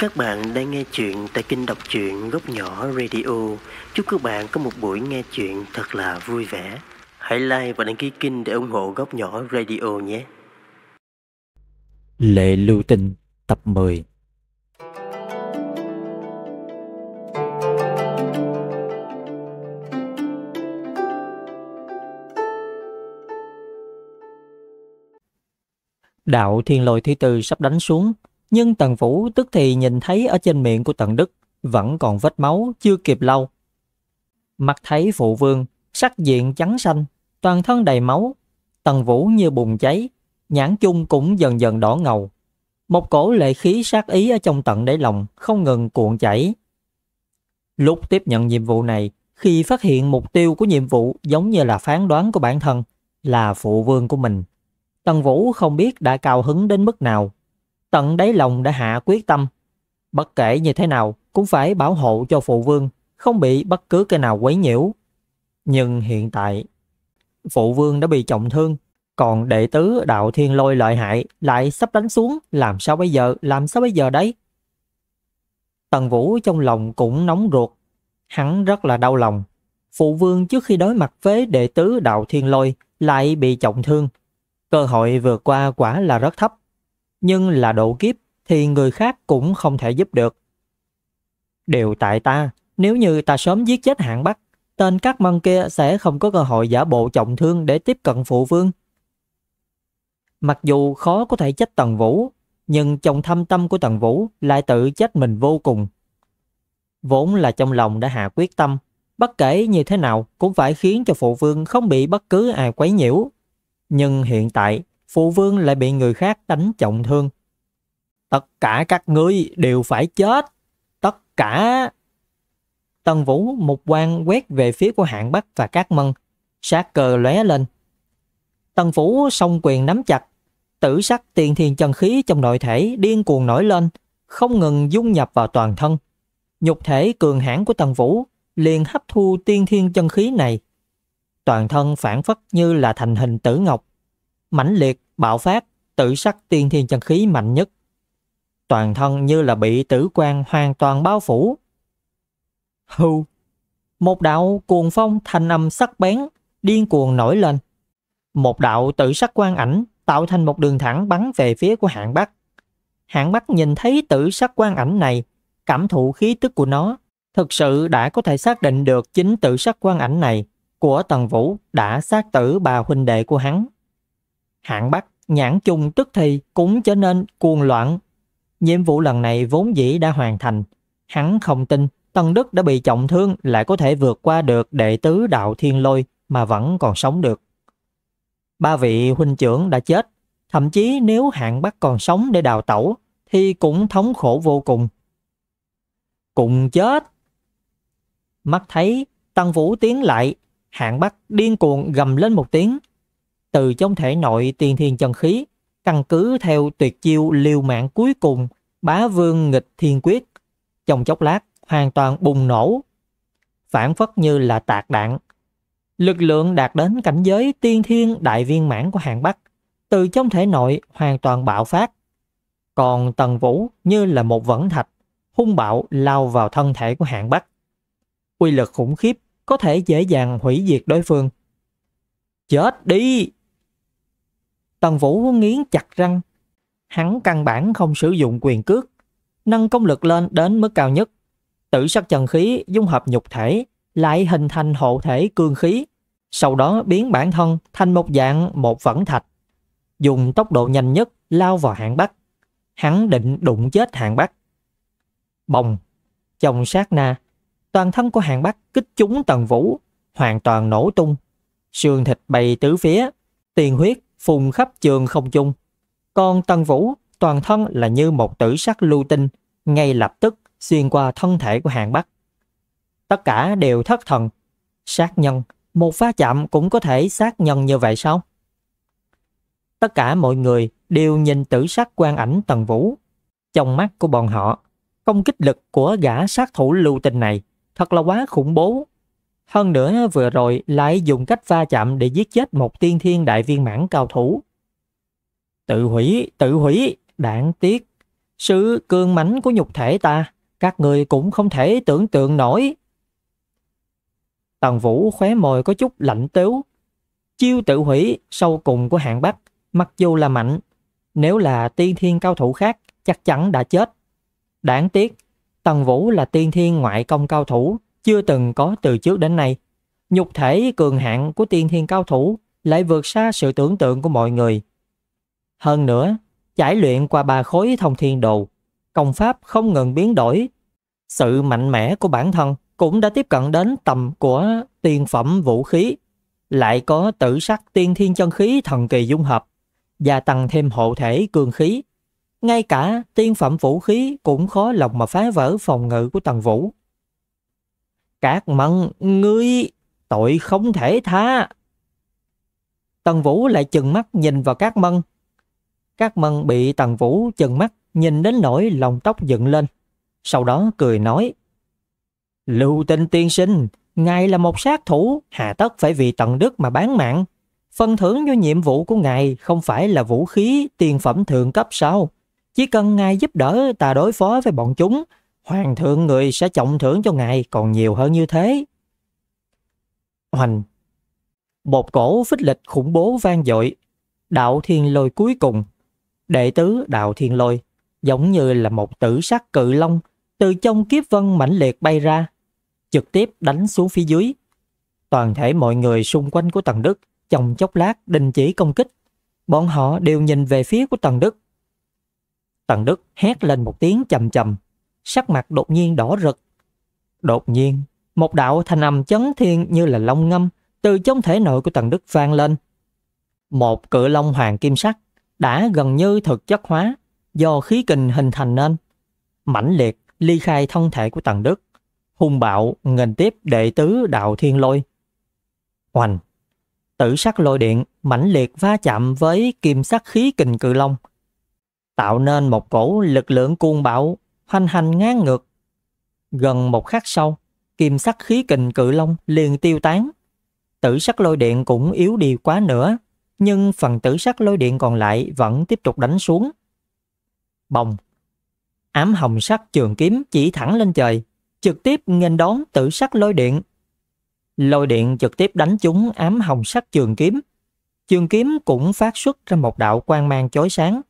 Các bạn đang nghe chuyện tại kênh đọc truyện góc nhỏ radio. Chúc các bạn có một buổi nghe chuyện thật là vui vẻ. Hãy like và đăng ký kênh để ủng hộ góc nhỏ radio nhé. Lệ Lưu Tinh tập 10 Đạo thiên lôi thứ tư sắp đánh xuống, nhưng Tần Vũ tức thì nhìn thấy ở trên miệng của Tần Đức vẫn còn vết máu chưa kịp lâu, Mặt thấy phụ vương, sắc diện trắng xanh, toàn thân đầy máu, Tần Vũ như bùng cháy, nhãn chung cũng dần dần đỏ ngầu. Một cổ lệ khí sát ý ở trong tận đáy lòng không ngừng cuộn chảy. Lúc tiếp nhận nhiệm vụ này, khi phát hiện mục tiêu của nhiệm vụ giống như là phán đoán của bản thân, là phụ vương của mình. Tần Vũ không biết đã cao hứng đến mức nào tận đáy lòng đã hạ quyết tâm. Bất kể như thế nào cũng phải bảo hộ cho phụ vương, không bị bất cứ cái nào quấy nhiễu. Nhưng hiện tại, phụ vương đã bị trọng thương, còn đệ tứ đạo thiên lôi lợi hại lại sắp đánh xuống, làm sao bây giờ, làm sao bây giờ đấy? Tần Vũ trong lòng cũng nóng ruột, hắn rất là đau lòng. Phụ vương trước khi đối mặt với đệ tứ đạo thiên lôi lại bị trọng thương, cơ hội vượt qua quả là rất thấp nhưng là độ kiếp thì người khác cũng không thể giúp được. Điều tại ta, nếu như ta sớm giết chết hạng Bắc, tên các mân kia sẽ không có cơ hội giả bộ trọng thương để tiếp cận phụ vương. Mặc dù khó có thể chết Tần Vũ, nhưng trong thâm tâm của Tần Vũ lại tự chết mình vô cùng. Vốn là trong lòng đã hạ quyết tâm, bất kể như thế nào cũng phải khiến cho phụ vương không bị bất cứ ai quấy nhiễu. Nhưng hiện tại phụ vương lại bị người khác đánh trọng thương. Tất cả các ngươi đều phải chết. Tất cả... Tần Vũ một quan quét về phía của hạng Bắc và các mân. Sát cờ lóe lên. Tần Vũ song quyền nắm chặt. Tử sắc tiền thiền chân khí trong nội thể điên cuồng nổi lên, không ngừng dung nhập vào toàn thân. Nhục thể cường hãn của Tần Vũ liền hấp thu tiên thiên chân khí này. Toàn thân phản phất như là thành hình tử ngọc, mãnh liệt, bạo phát, tự sắc tiên thiên chân khí mạnh nhất. Toàn thân như là bị tử quan hoàn toàn bao phủ. Hư! Một đạo cuồng phong thanh âm sắc bén, điên cuồng nổi lên. Một đạo tự sắc quan ảnh tạo thành một đường thẳng bắn về phía của hạng bắc. Hạng bắc nhìn thấy tự sắc quan ảnh này, cảm thụ khí tức của nó, thực sự đã có thể xác định được chính tự sắc quan ảnh này của Tần Vũ đã sát tử bà huynh đệ của hắn hạng Bắc, nhãn chung tức thì cũng trở nên cuồng loạn. Nhiệm vụ lần này vốn dĩ đã hoàn thành. Hắn không tin Tần Đức đã bị trọng thương lại có thể vượt qua được đệ tứ đạo thiên lôi mà vẫn còn sống được. Ba vị huynh trưởng đã chết, thậm chí nếu hạng Bắc còn sống để đào tẩu thì cũng thống khổ vô cùng. Cùng chết! Mắt thấy Tăng Vũ tiến lại, hạng Bắc điên cuồng gầm lên một tiếng, từ trong thể nội tiên thiên chân khí, căn cứ theo tuyệt chiêu liều mạng cuối cùng bá vương nghịch thiên quyết. Trong chốc lát, hoàn toàn bùng nổ, phản phất như là tạc đạn. Lực lượng đạt đến cảnh giới tiên thiên đại viên mãn của hạng Bắc, từ trong thể nội hoàn toàn bạo phát. Còn Tần Vũ như là một vẫn thạch, hung bạo lao vào thân thể của hạng Bắc. Quy lực khủng khiếp có thể dễ dàng hủy diệt đối phương. Chết đi! Tần Vũ nghiến chặt răng. Hắn căn bản không sử dụng quyền cước, nâng công lực lên đến mức cao nhất. Tử sắc trần khí dung hợp nhục thể, lại hình thành hộ thể cương khí, sau đó biến bản thân thành một dạng một vẫn thạch. Dùng tốc độ nhanh nhất lao vào hạng bắc. Hắn định đụng chết hạng bắc. Bồng, chồng sát na, toàn thân của hạng bắc kích chúng tần vũ, hoàn toàn nổ tung. Sườn thịt bày tứ phía, tiền huyết phùng khắp trường không chung. Còn Tần Vũ toàn thân là như một tử sắc lưu tinh, ngay lập tức xuyên qua thân thể của Hàng Bắc. Tất cả đều thất thần. Sát nhân, một va chạm cũng có thể sát nhân như vậy sao? Tất cả mọi người đều nhìn tử sắc quan ảnh Tần Vũ. Trong mắt của bọn họ, công kích lực của gã sát thủ lưu tình này thật là quá khủng bố hơn nữa vừa rồi lại dùng cách va chạm để giết chết một tiên thiên đại viên mãn cao thủ. Tự hủy, tự hủy, đáng tiếc. Sự cương mãnh của nhục thể ta, các người cũng không thể tưởng tượng nổi. Tần Vũ khóe môi có chút lạnh tếu. Chiêu tự hủy sâu cùng của hạng Bắc, mặc dù là mạnh, nếu là tiên thiên cao thủ khác chắc chắn đã chết. Đáng tiếc, Tần Vũ là tiên thiên ngoại công cao thủ, chưa từng có từ trước đến nay. Nhục thể cường hạng của tiên thiên cao thủ lại vượt xa sự tưởng tượng của mọi người. Hơn nữa, trải luyện qua ba khối thông thiên đồ, công pháp không ngừng biến đổi. Sự mạnh mẽ của bản thân cũng đã tiếp cận đến tầm của tiên phẩm vũ khí. Lại có tử sắc tiên thiên chân khí thần kỳ dung hợp, gia tăng thêm hộ thể cường khí. Ngay cả tiên phẩm vũ khí cũng khó lòng mà phá vỡ phòng ngự của Tần Vũ. Cát mận ngươi tội không thể tha. Tần Vũ lại chừng mắt nhìn vào Cát mân. Cát mân bị Tần Vũ chừng mắt nhìn đến nỗi lòng tóc dựng lên. Sau đó cười nói. Lưu tinh tiên sinh, ngài là một sát thủ, hà tất phải vì tận đức mà bán mạng. Phần thưởng cho nhiệm vụ của ngài không phải là vũ khí, tiền phẩm thượng cấp sao? Chỉ cần ngài giúp đỡ ta đối phó với bọn chúng, hoàng thượng người sẽ trọng thưởng cho ngài còn nhiều hơn như thế. Hoành Một cổ phích lịch khủng bố vang dội, đạo thiên lôi cuối cùng. Đệ tứ đạo thiên lôi, giống như là một tử sắc cự long từ trong kiếp vân mãnh liệt bay ra, trực tiếp đánh xuống phía dưới. Toàn thể mọi người xung quanh của Tần Đức trong chốc lát đình chỉ công kích. Bọn họ đều nhìn về phía của Tần Đức. Tần Đức hét lên một tiếng chầm chầm sắc mặt đột nhiên đỏ rực. Đột nhiên, một đạo thanh âm chấn thiên như là long ngâm từ trong thể nội của Tần Đức vang lên. Một cự long hoàng kim sắc đã gần như thực chất hóa do khí kình hình thành nên. Mãnh liệt ly khai thân thể của Tần Đức, hung bạo nghênh tiếp đệ tứ đạo thiên lôi. Hoành, tử sắc lôi điện mãnh liệt va chạm với kim sắc khí kình cự long, tạo nên một cổ lực lượng cuồng bạo hoành hành ngang ngược. Gần một khắc sau, kim sắc khí kình cự long liền tiêu tán. Tử sắc lôi điện cũng yếu đi quá nữa, nhưng phần tử sắc lôi điện còn lại vẫn tiếp tục đánh xuống. Bồng Ám hồng sắc trường kiếm chỉ thẳng lên trời, trực tiếp nghênh đón tử sắc lôi điện. Lôi điện trực tiếp đánh trúng ám hồng sắc trường kiếm. Trường kiếm cũng phát xuất ra một đạo quang mang chói sáng.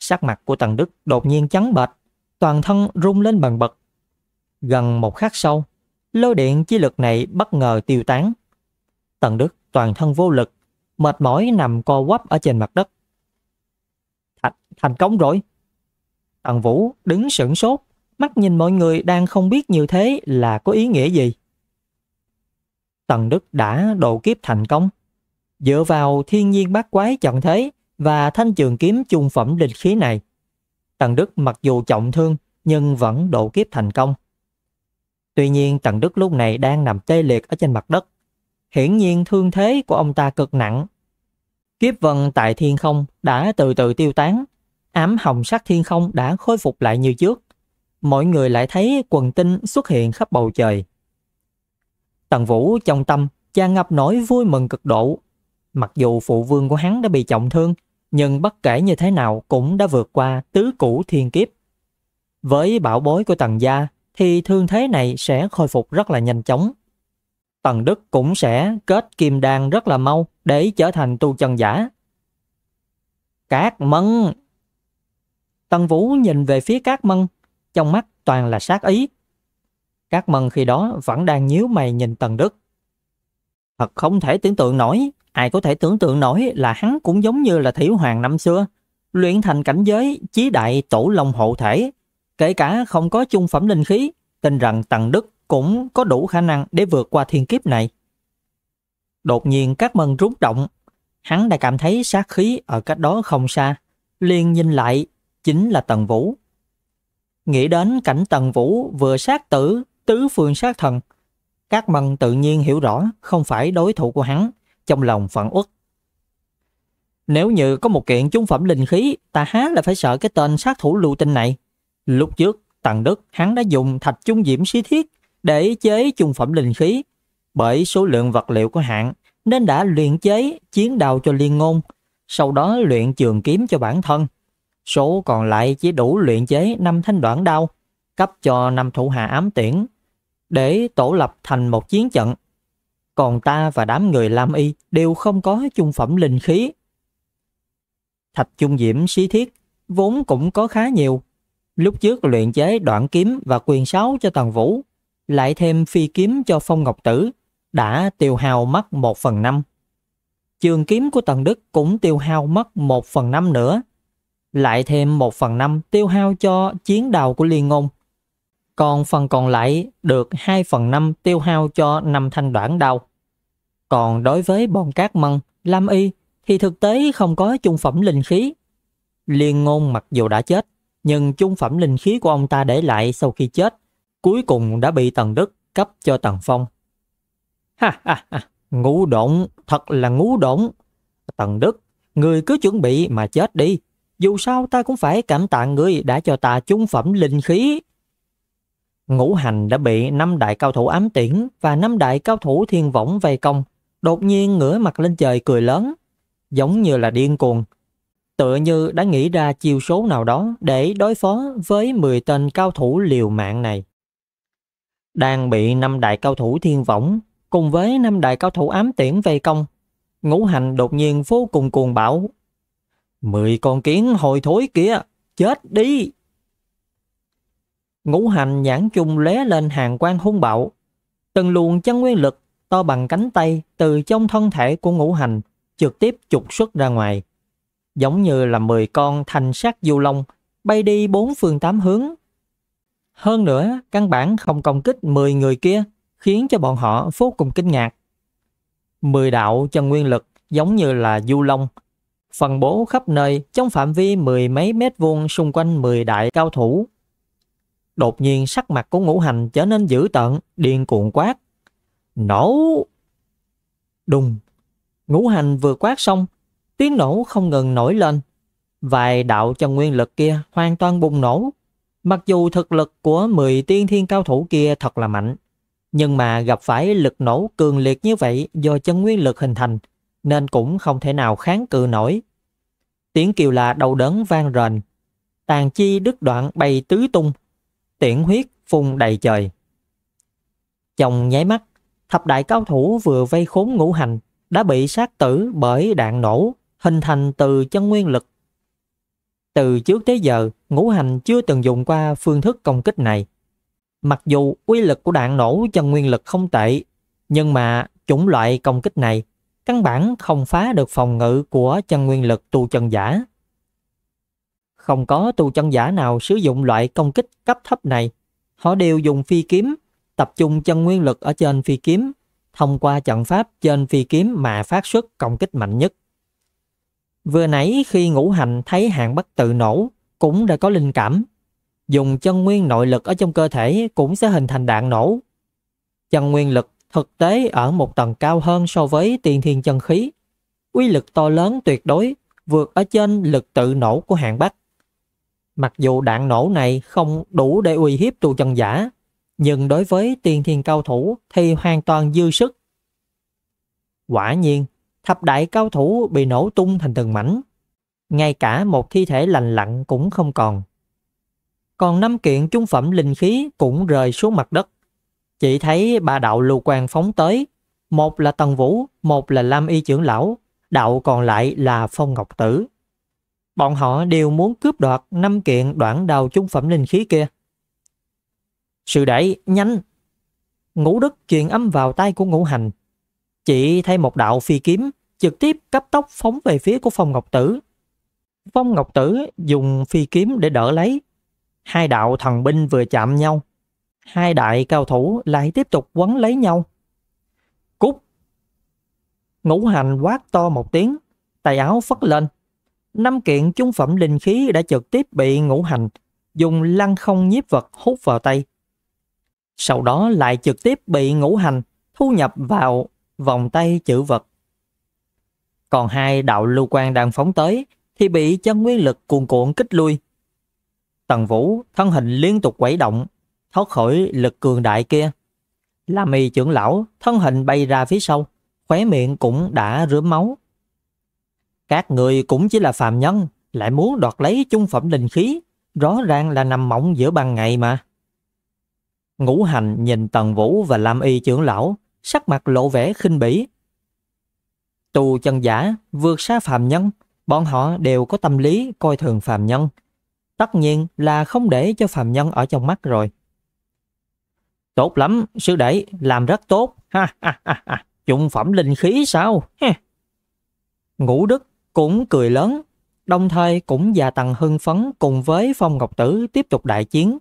Sắc mặt của Tần Đức đột nhiên trắng bệch, toàn thân rung lên bần bật. Gần một khắc sau, lôi điện chi lực này bất ngờ tiêu tán. Tần Đức toàn thân vô lực, mệt mỏi nằm co quắp ở trên mặt đất. Thành, thành công rồi. Tần Vũ đứng sững sốt, mắt nhìn mọi người đang không biết như thế là có ý nghĩa gì. Tần Đức đã độ kiếp thành công. Dựa vào thiên nhiên bát quái chọn thế và thanh trường kiếm chung phẩm linh khí này, Tần Đức mặc dù trọng thương nhưng vẫn độ kiếp thành công. Tuy nhiên Tần Đức lúc này đang nằm tê liệt ở trên mặt đất. Hiển nhiên thương thế của ông ta cực nặng. Kiếp vân tại thiên không đã từ từ tiêu tán. Ám hồng sắc thiên không đã khôi phục lại như trước. Mọi người lại thấy quần tinh xuất hiện khắp bầu trời. Tần Vũ trong tâm tràn ngập nỗi vui mừng cực độ. Mặc dù phụ vương của hắn đã bị trọng thương, nhưng bất kể như thế nào cũng đã vượt qua tứ cũ thiên kiếp. Với bảo bối của tầng Gia thì thương thế này sẽ khôi phục rất là nhanh chóng. Tần Đức cũng sẽ kết kim đan rất là mau để trở thành tu chân giả. Cát Mân Tần Vũ nhìn về phía Cát Mân, trong mắt toàn là sát ý. Cát Mân khi đó vẫn đang nhíu mày nhìn Tần Đức. Thật không thể tưởng tượng nổi, Ai có thể tưởng tượng nổi là hắn cũng giống như là Thiểu Hoàng năm xưa, luyện thành cảnh giới chí đại tổ long hộ thể, kể cả không có chung phẩm linh khí, tin rằng Tần Đức cũng có đủ khả năng để vượt qua thiên kiếp này. Đột nhiên các mân rung động, hắn đã cảm thấy sát khí ở cách đó không xa, liền nhìn lại, chính là Tần Vũ. Nghĩ đến cảnh Tần Vũ vừa sát tử, tứ phương sát thần, các mân tự nhiên hiểu rõ không phải đối thủ của hắn, trong lòng phản uất. Nếu như có một kiện trung phẩm linh khí, ta há là phải sợ cái tên sát thủ lưu tinh này. Lúc trước, Tần Đức hắn đã dùng thạch trung diễm xí thiết để chế trung phẩm linh khí. Bởi số lượng vật liệu có hạn nên đã luyện chế chiến đào cho liên ngôn, sau đó luyện trường kiếm cho bản thân. Số còn lại chỉ đủ luyện chế năm thanh đoạn đao, cấp cho năm thủ hạ ám tiễn để tổ lập thành một chiến trận còn ta và đám người Lam Y đều không có chung phẩm linh khí. Thạch Trung Diễm xí thiết vốn cũng có khá nhiều. Lúc trước luyện chế đoạn kiếm và quyền sáo cho Tần Vũ, lại thêm phi kiếm cho Phong Ngọc Tử, đã tiêu hao mất 1 phần 5. Trường kiếm của Tần Đức cũng tiêu hao mất 1 phần 5 nữa. Lại thêm 1 phần 5 tiêu hao cho chiến đào của Liên Ngôn. Còn phần còn lại được 2 phần 5 tiêu hao cho năm thanh đoạn đao. Còn đối với bọn cát măng, lam y thì thực tế không có chung phẩm linh khí. Liên ngôn mặc dù đã chết, nhưng chung phẩm linh khí của ông ta để lại sau khi chết, cuối cùng đã bị Tần Đức cấp cho Tần Phong. Ha ha ha, ngu độn, thật là ngu độn. Tần Đức, người cứ chuẩn bị mà chết đi. Dù sao ta cũng phải cảm tạ người đã cho ta chung phẩm linh khí. Ngũ hành đã bị năm đại cao thủ ám tiễn và năm đại cao thủ thiên võng vây công, đột nhiên ngửa mặt lên trời cười lớn, giống như là điên cuồng. Tựa như đã nghĩ ra chiêu số nào đó để đối phó với 10 tên cao thủ liều mạng này. Đang bị năm đại cao thủ thiên võng cùng với năm đại cao thủ ám tiễn vây công, ngũ hành đột nhiên vô cùng cuồng bạo. Mười con kiến hồi thối kia, chết đi! Ngũ hành nhãn chung lé lên hàng quan hung bạo, từng luồng chân nguyên lực to bằng cánh tay từ trong thân thể của ngũ hành trực tiếp trục xuất ra ngoài. Giống như là 10 con thành sát du long bay đi bốn phương tám hướng. Hơn nữa, căn bản không công kích 10 người kia khiến cho bọn họ vô cùng kinh ngạc. 10 đạo chân nguyên lực giống như là du long phân bố khắp nơi trong phạm vi mười mấy mét vuông xung quanh 10 đại cao thủ. Đột nhiên sắc mặt của ngũ hành trở nên dữ tợn, điên cuồng quát. Nổ! Đùng! Ngũ hành vừa quát xong, tiếng nổ không ngừng nổi lên. Vài đạo chân nguyên lực kia hoàn toàn bùng nổ. Mặc dù thực lực của 10 tiên thiên cao thủ kia thật là mạnh, nhưng mà gặp phải lực nổ cường liệt như vậy do chân nguyên lực hình thành, nên cũng không thể nào kháng cự nổi. Tiếng kiều là đầu đớn vang rền, tàn chi đứt đoạn bay tứ tung, tiễn huyết phun đầy trời. Chồng nháy mắt, thập đại cao thủ vừa vây khốn ngũ hành đã bị sát tử bởi đạn nổ hình thành từ chân nguyên lực. Từ trước tới giờ, ngũ hành chưa từng dùng qua phương thức công kích này. Mặc dù uy lực của đạn nổ chân nguyên lực không tệ, nhưng mà chủng loại công kích này căn bản không phá được phòng ngự của chân nguyên lực tu chân giả. Không có tu chân giả nào sử dụng loại công kích cấp thấp này, họ đều dùng phi kiếm tập trung chân nguyên lực ở trên phi kiếm, thông qua trận pháp trên phi kiếm mà phát xuất công kích mạnh nhất. Vừa nãy khi ngũ hành thấy hạng bất tự nổ, cũng đã có linh cảm. Dùng chân nguyên nội lực ở trong cơ thể cũng sẽ hình thành đạn nổ. Chân nguyên lực thực tế ở một tầng cao hơn so với tiên thiên chân khí. Quy lực to lớn tuyệt đối, vượt ở trên lực tự nổ của hạng bắc. Mặc dù đạn nổ này không đủ để uy hiếp tu chân giả, nhưng đối với tiên thiên cao thủ thì hoàn toàn dư sức. Quả nhiên, thập đại cao thủ bị nổ tung thành từng mảnh. Ngay cả một thi thể lành lặn cũng không còn. Còn năm kiện trung phẩm linh khí cũng rời xuống mặt đất. Chỉ thấy ba đạo lưu quang phóng tới. Một là Tần Vũ, một là Lam Y trưởng lão, đạo còn lại là Phong Ngọc Tử. Bọn họ đều muốn cướp đoạt năm kiện đoạn đào trung phẩm linh khí kia. Sư đẩy nhanh! Ngũ đức truyền âm vào tay của ngũ hành. Chị thay một đạo phi kiếm, trực tiếp cấp tốc phóng về phía của phong ngọc tử. Phong ngọc tử dùng phi kiếm để đỡ lấy. Hai đạo thần binh vừa chạm nhau. Hai đại cao thủ lại tiếp tục quấn lấy nhau. Cút! Ngũ hành quát to một tiếng, tay áo phất lên. Năm kiện trung phẩm linh khí đã trực tiếp bị ngũ hành dùng lăng không nhiếp vật hút vào tay, sau đó lại trực tiếp bị ngũ hành thu nhập vào vòng tay chữ vật. Còn hai đạo lưu quan đang phóng tới thì bị chân nguyên lực cuồn cuộn kích lui. Tần Vũ thân hình liên tục quẩy động, thoát khỏi lực cường đại kia. La mì trưởng lão thân hình bay ra phía sau, khóe miệng cũng đã rướm máu. Các người cũng chỉ là phàm nhân, lại muốn đoạt lấy chung phẩm linh khí, rõ ràng là nằm mộng giữa ban ngày mà. Ngũ hành nhìn Tần Vũ và Lam Y trưởng lão, sắc mặt lộ vẻ khinh bỉ. Tù chân giả, vượt xa phàm nhân, bọn họ đều có tâm lý coi thường phàm nhân. Tất nhiên là không để cho phàm nhân ở trong mắt rồi. Tốt lắm, sư đệ, làm rất tốt. Ha ha ha ha, dụng phẩm linh khí sao? Ha. Ngũ Đức cũng cười lớn, đồng thời cũng gia tăng hưng phấn cùng với Phong Ngọc Tử tiếp tục đại chiến.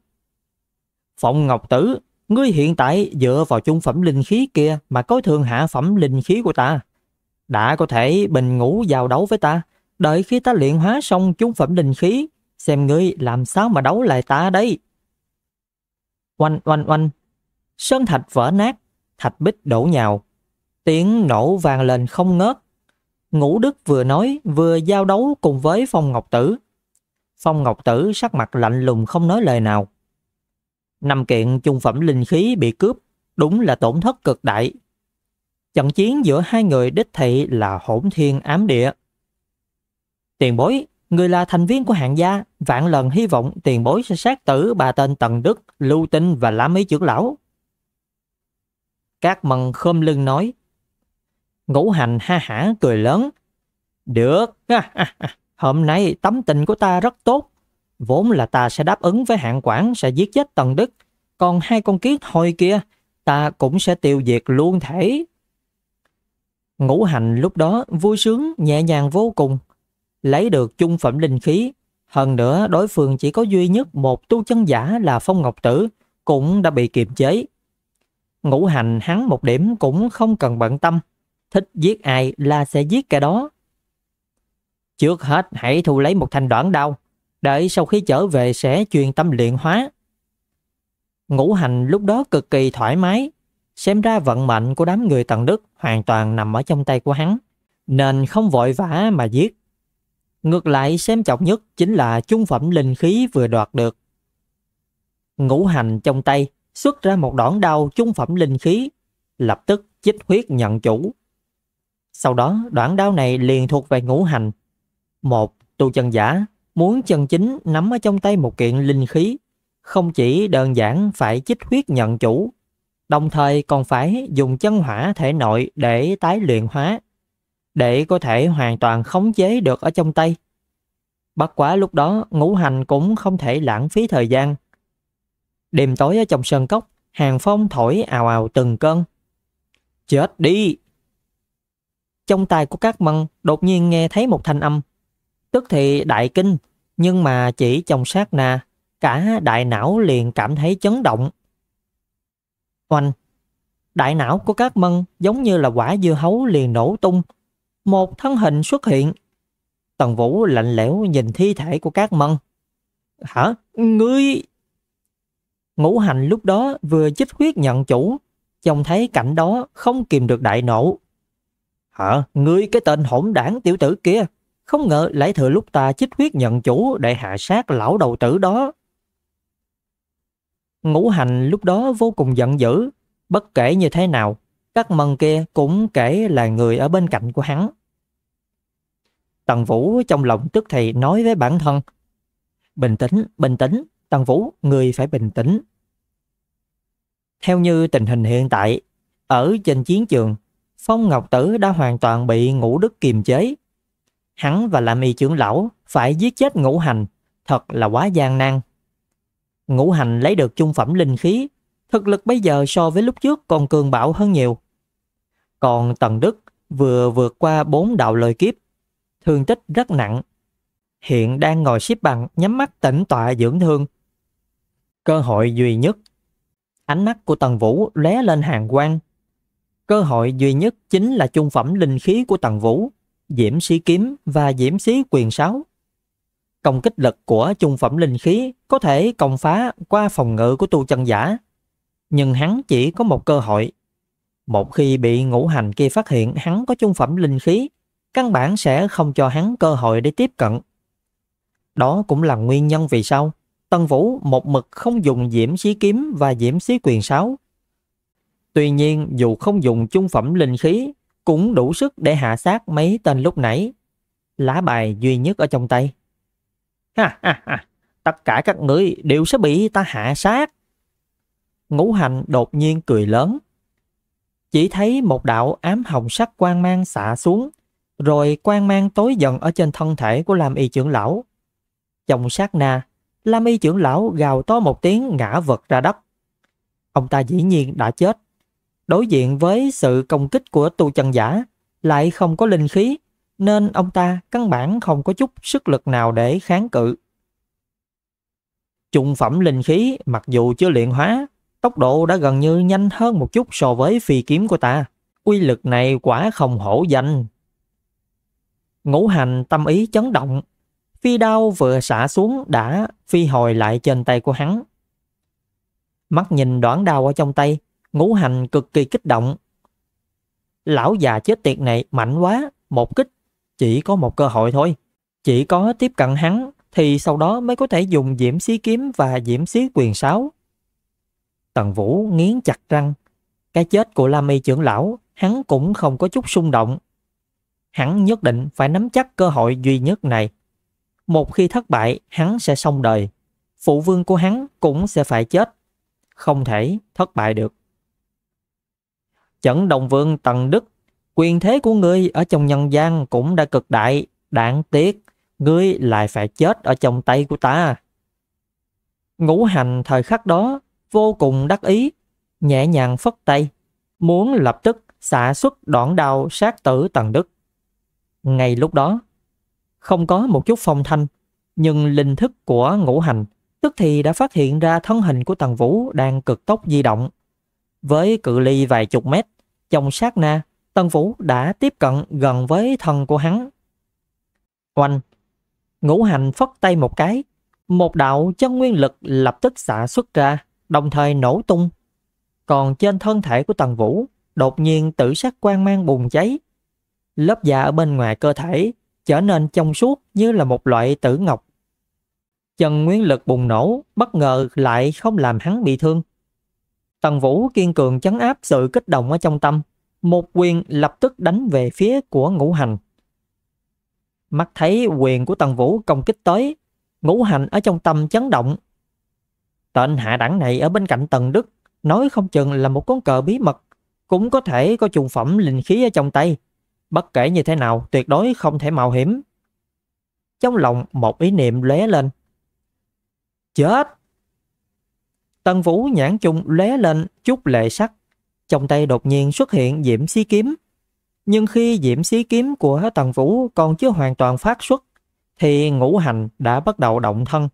Phong Ngọc Tử, ngươi hiện tại dựa vào trung phẩm linh khí kia mà coi thường hạ phẩm linh khí của ta. Đã có thể bình ngủ giao đấu với ta, đợi khi ta luyện hóa xong trung phẩm linh khí, xem ngươi làm sao mà đấu lại ta đấy. Oanh oanh oanh, sơn thạch vỡ nát, thạch bích đổ nhào, tiếng nổ vang lên không ngớt. Ngũ Đức vừa nói vừa giao đấu cùng với Phong Ngọc Tử. Phong Ngọc Tử sắc mặt lạnh lùng không nói lời nào năm kiện trung phẩm linh khí bị cướp đúng là tổn thất cực đại. Trận chiến giữa hai người đích thị là hỗn thiên ám địa. Tiền bối, người là thành viên của hạng gia, vạn lần hy vọng tiền bối sẽ sát tử ba tên Tần Đức, Lưu Tinh và Lá Mấy trưởng lão. Các mần khom lưng nói. Ngũ hành ha hả cười lớn. Được, hôm nay tấm tình của ta rất tốt, Vốn là ta sẽ đáp ứng với hạng quản sẽ giết chết Tần Đức. Còn hai con kiết hồi kia, ta cũng sẽ tiêu diệt luôn thể. Ngũ hành lúc đó vui sướng, nhẹ nhàng vô cùng. Lấy được chung phẩm linh khí. Hơn nữa đối phương chỉ có duy nhất một tu chân giả là Phong Ngọc Tử cũng đã bị kiềm chế. Ngũ hành hắn một điểm cũng không cần bận tâm. Thích giết ai là sẽ giết kẻ đó. Trước hết hãy thu lấy một thanh đoạn đao đợi sau khi trở về sẽ truyền tâm luyện hóa. Ngũ hành lúc đó cực kỳ thoải mái, xem ra vận mệnh của đám người tần đức hoàn toàn nằm ở trong tay của hắn, nên không vội vã mà giết. Ngược lại xem trọng nhất chính là trung phẩm linh khí vừa đoạt được. Ngũ hành trong tay xuất ra một đoạn đao trung phẩm linh khí, lập tức chích huyết nhận chủ. Sau đó đoạn đao này liền thuộc về ngũ hành. Một tu chân giả, Muốn chân chính nắm ở trong tay một kiện linh khí, không chỉ đơn giản phải chích huyết nhận chủ, đồng thời còn phải dùng chân hỏa thể nội để tái luyện hóa, để có thể hoàn toàn khống chế được ở trong tay. Bất quá lúc đó ngũ hành cũng không thể lãng phí thời gian. Đêm tối ở trong sân cốc, hàng phong thổi ào ào từng cơn. Chết đi! Trong tai của các măng đột nhiên nghe thấy một thanh âm tức thì đại kinh, nhưng mà chỉ trong sát na, cả đại não liền cảm thấy chấn động. Oanh! Đại não của các mân giống như là quả dưa hấu liền nổ tung. Một thân hình xuất hiện. Tần Vũ lạnh lẽo nhìn thi thể của các mân. Hả? Ừ. Ngươi... Ngũ hành lúc đó vừa chích huyết nhận chủ, trông thấy cảnh đó không kìm được đại nổ Hả? Ngươi cái tên hỗn đảng tiểu tử kia không ngờ lại thừa lúc ta chích huyết nhận chủ để hạ sát lão đầu tử đó. Ngũ hành lúc đó vô cùng giận dữ. Bất kể như thế nào, các mần kia cũng kể là người ở bên cạnh của hắn. Tần Vũ trong lòng tức thì nói với bản thân. Bình tĩnh, bình tĩnh, Tần Vũ, người phải bình tĩnh. Theo như tình hình hiện tại, ở trên chiến trường, Phong Ngọc Tử đã hoàn toàn bị ngũ đức kiềm chế hắn và La Mi trưởng lão phải giết chết ngũ hành, thật là quá gian nan. Ngũ hành lấy được trung phẩm linh khí, thực lực bây giờ so với lúc trước còn cường bạo hơn nhiều. Còn Tần Đức vừa vượt qua bốn đạo lời kiếp, thương tích rất nặng. Hiện đang ngồi xếp bằng nhắm mắt tĩnh tọa dưỡng thương. Cơ hội duy nhất. Ánh mắt của Tần Vũ lóe lên hàng quang. Cơ hội duy nhất chính là trung phẩm linh khí của Tần Vũ Diễm Sĩ Kiếm và Diễm Sĩ Quyền Sáu. Công kích lực của trung phẩm linh khí có thể công phá qua phòng ngự của tu chân giả, nhưng hắn chỉ có một cơ hội. Một khi bị ngũ hành kia phát hiện hắn có trung phẩm linh khí, căn bản sẽ không cho hắn cơ hội để tiếp cận. Đó cũng là nguyên nhân vì sao Tân Vũ một mực không dùng diễm sĩ kiếm và diễm sĩ quyền sáu. Tuy nhiên dù không dùng trung phẩm linh khí cũng đủ sức để hạ sát mấy tên lúc nãy. Lá bài duy nhất ở trong tay. Ha ha ha, tất cả các người đều sẽ bị ta hạ sát. Ngũ hành đột nhiên cười lớn. Chỉ thấy một đạo ám hồng sắc quang mang xạ xuống, rồi quang mang tối dần ở trên thân thể của Lam Y trưởng lão. chồng sát na, Lam Y trưởng lão gào to một tiếng ngã vật ra đất. Ông ta dĩ nhiên đã chết. Đối diện với sự công kích của tu chân giả, lại không có linh khí, nên ông ta căn bản không có chút sức lực nào để kháng cự. Trung phẩm linh khí mặc dù chưa luyện hóa, tốc độ đã gần như nhanh hơn một chút so với phi kiếm của ta. Uy lực này quả không hổ danh. Ngũ hành tâm ý chấn động, phi đao vừa xả xuống đã phi hồi lại trên tay của hắn. Mắt nhìn đoạn đao ở trong tay, Ngũ hành cực kỳ kích động. Lão già chết tiệt này mạnh quá, một kích, chỉ có một cơ hội thôi. Chỉ có tiếp cận hắn thì sau đó mới có thể dùng diễm xí kiếm và diễm xí quyền sáo. Tần Vũ nghiến chặt răng. Cái chết của Lam Y trưởng lão, hắn cũng không có chút xung động. Hắn nhất định phải nắm chắc cơ hội duy nhất này. Một khi thất bại, hắn sẽ xong đời. Phụ vương của hắn cũng sẽ phải chết. Không thể thất bại được. Chẩn Đồng Vương Tần Đức, quyền thế của ngươi ở trong nhân gian cũng đã cực đại, đáng tiếc, ngươi lại phải chết ở trong tay của ta. Ngũ hành thời khắc đó vô cùng đắc ý, nhẹ nhàng phất tay, muốn lập tức xả xuất đoạn đao sát tử Tần Đức. Ngay lúc đó, không có một chút phong thanh, nhưng linh thức của ngũ hành tức thì đã phát hiện ra thân hình của Tần Vũ đang cực tốc di động. Với cự ly vài chục mét, trong sát na, Tân Vũ đã tiếp cận gần với thân của hắn. Oanh! Ngũ hành phất tay một cái, một đạo chân nguyên lực lập tức xả xuất ra, đồng thời nổ tung. Còn trên thân thể của Tần Vũ, đột nhiên tử sắc quang mang bùng cháy. Lớp da ở bên ngoài cơ thể trở nên trong suốt như là một loại tử ngọc. Chân nguyên lực bùng nổ, bất ngờ lại không làm hắn bị thương. Tần Vũ kiên cường chấn áp sự kích động ở trong tâm, một quyền lập tức đánh về phía của ngũ hành. Mắt thấy quyền của Tần Vũ công kích tới, ngũ hành ở trong tâm chấn động. Tên hạ đẳng này ở bên cạnh Tần Đức, nói không chừng là một con cờ bí mật, cũng có thể có trùng phẩm linh khí ở trong tay. Bất kể như thế nào, tuyệt đối không thể mạo hiểm. Trong lòng một ý niệm lóe lên. Chết! Tần Vũ nhãn chung lóe lên chút lệ sắc. Trong tay đột nhiên xuất hiện diễm xí kiếm. Nhưng khi diễm xí kiếm của Tần Vũ còn chưa hoàn toàn phát xuất, thì ngũ hành đã bắt đầu động thân.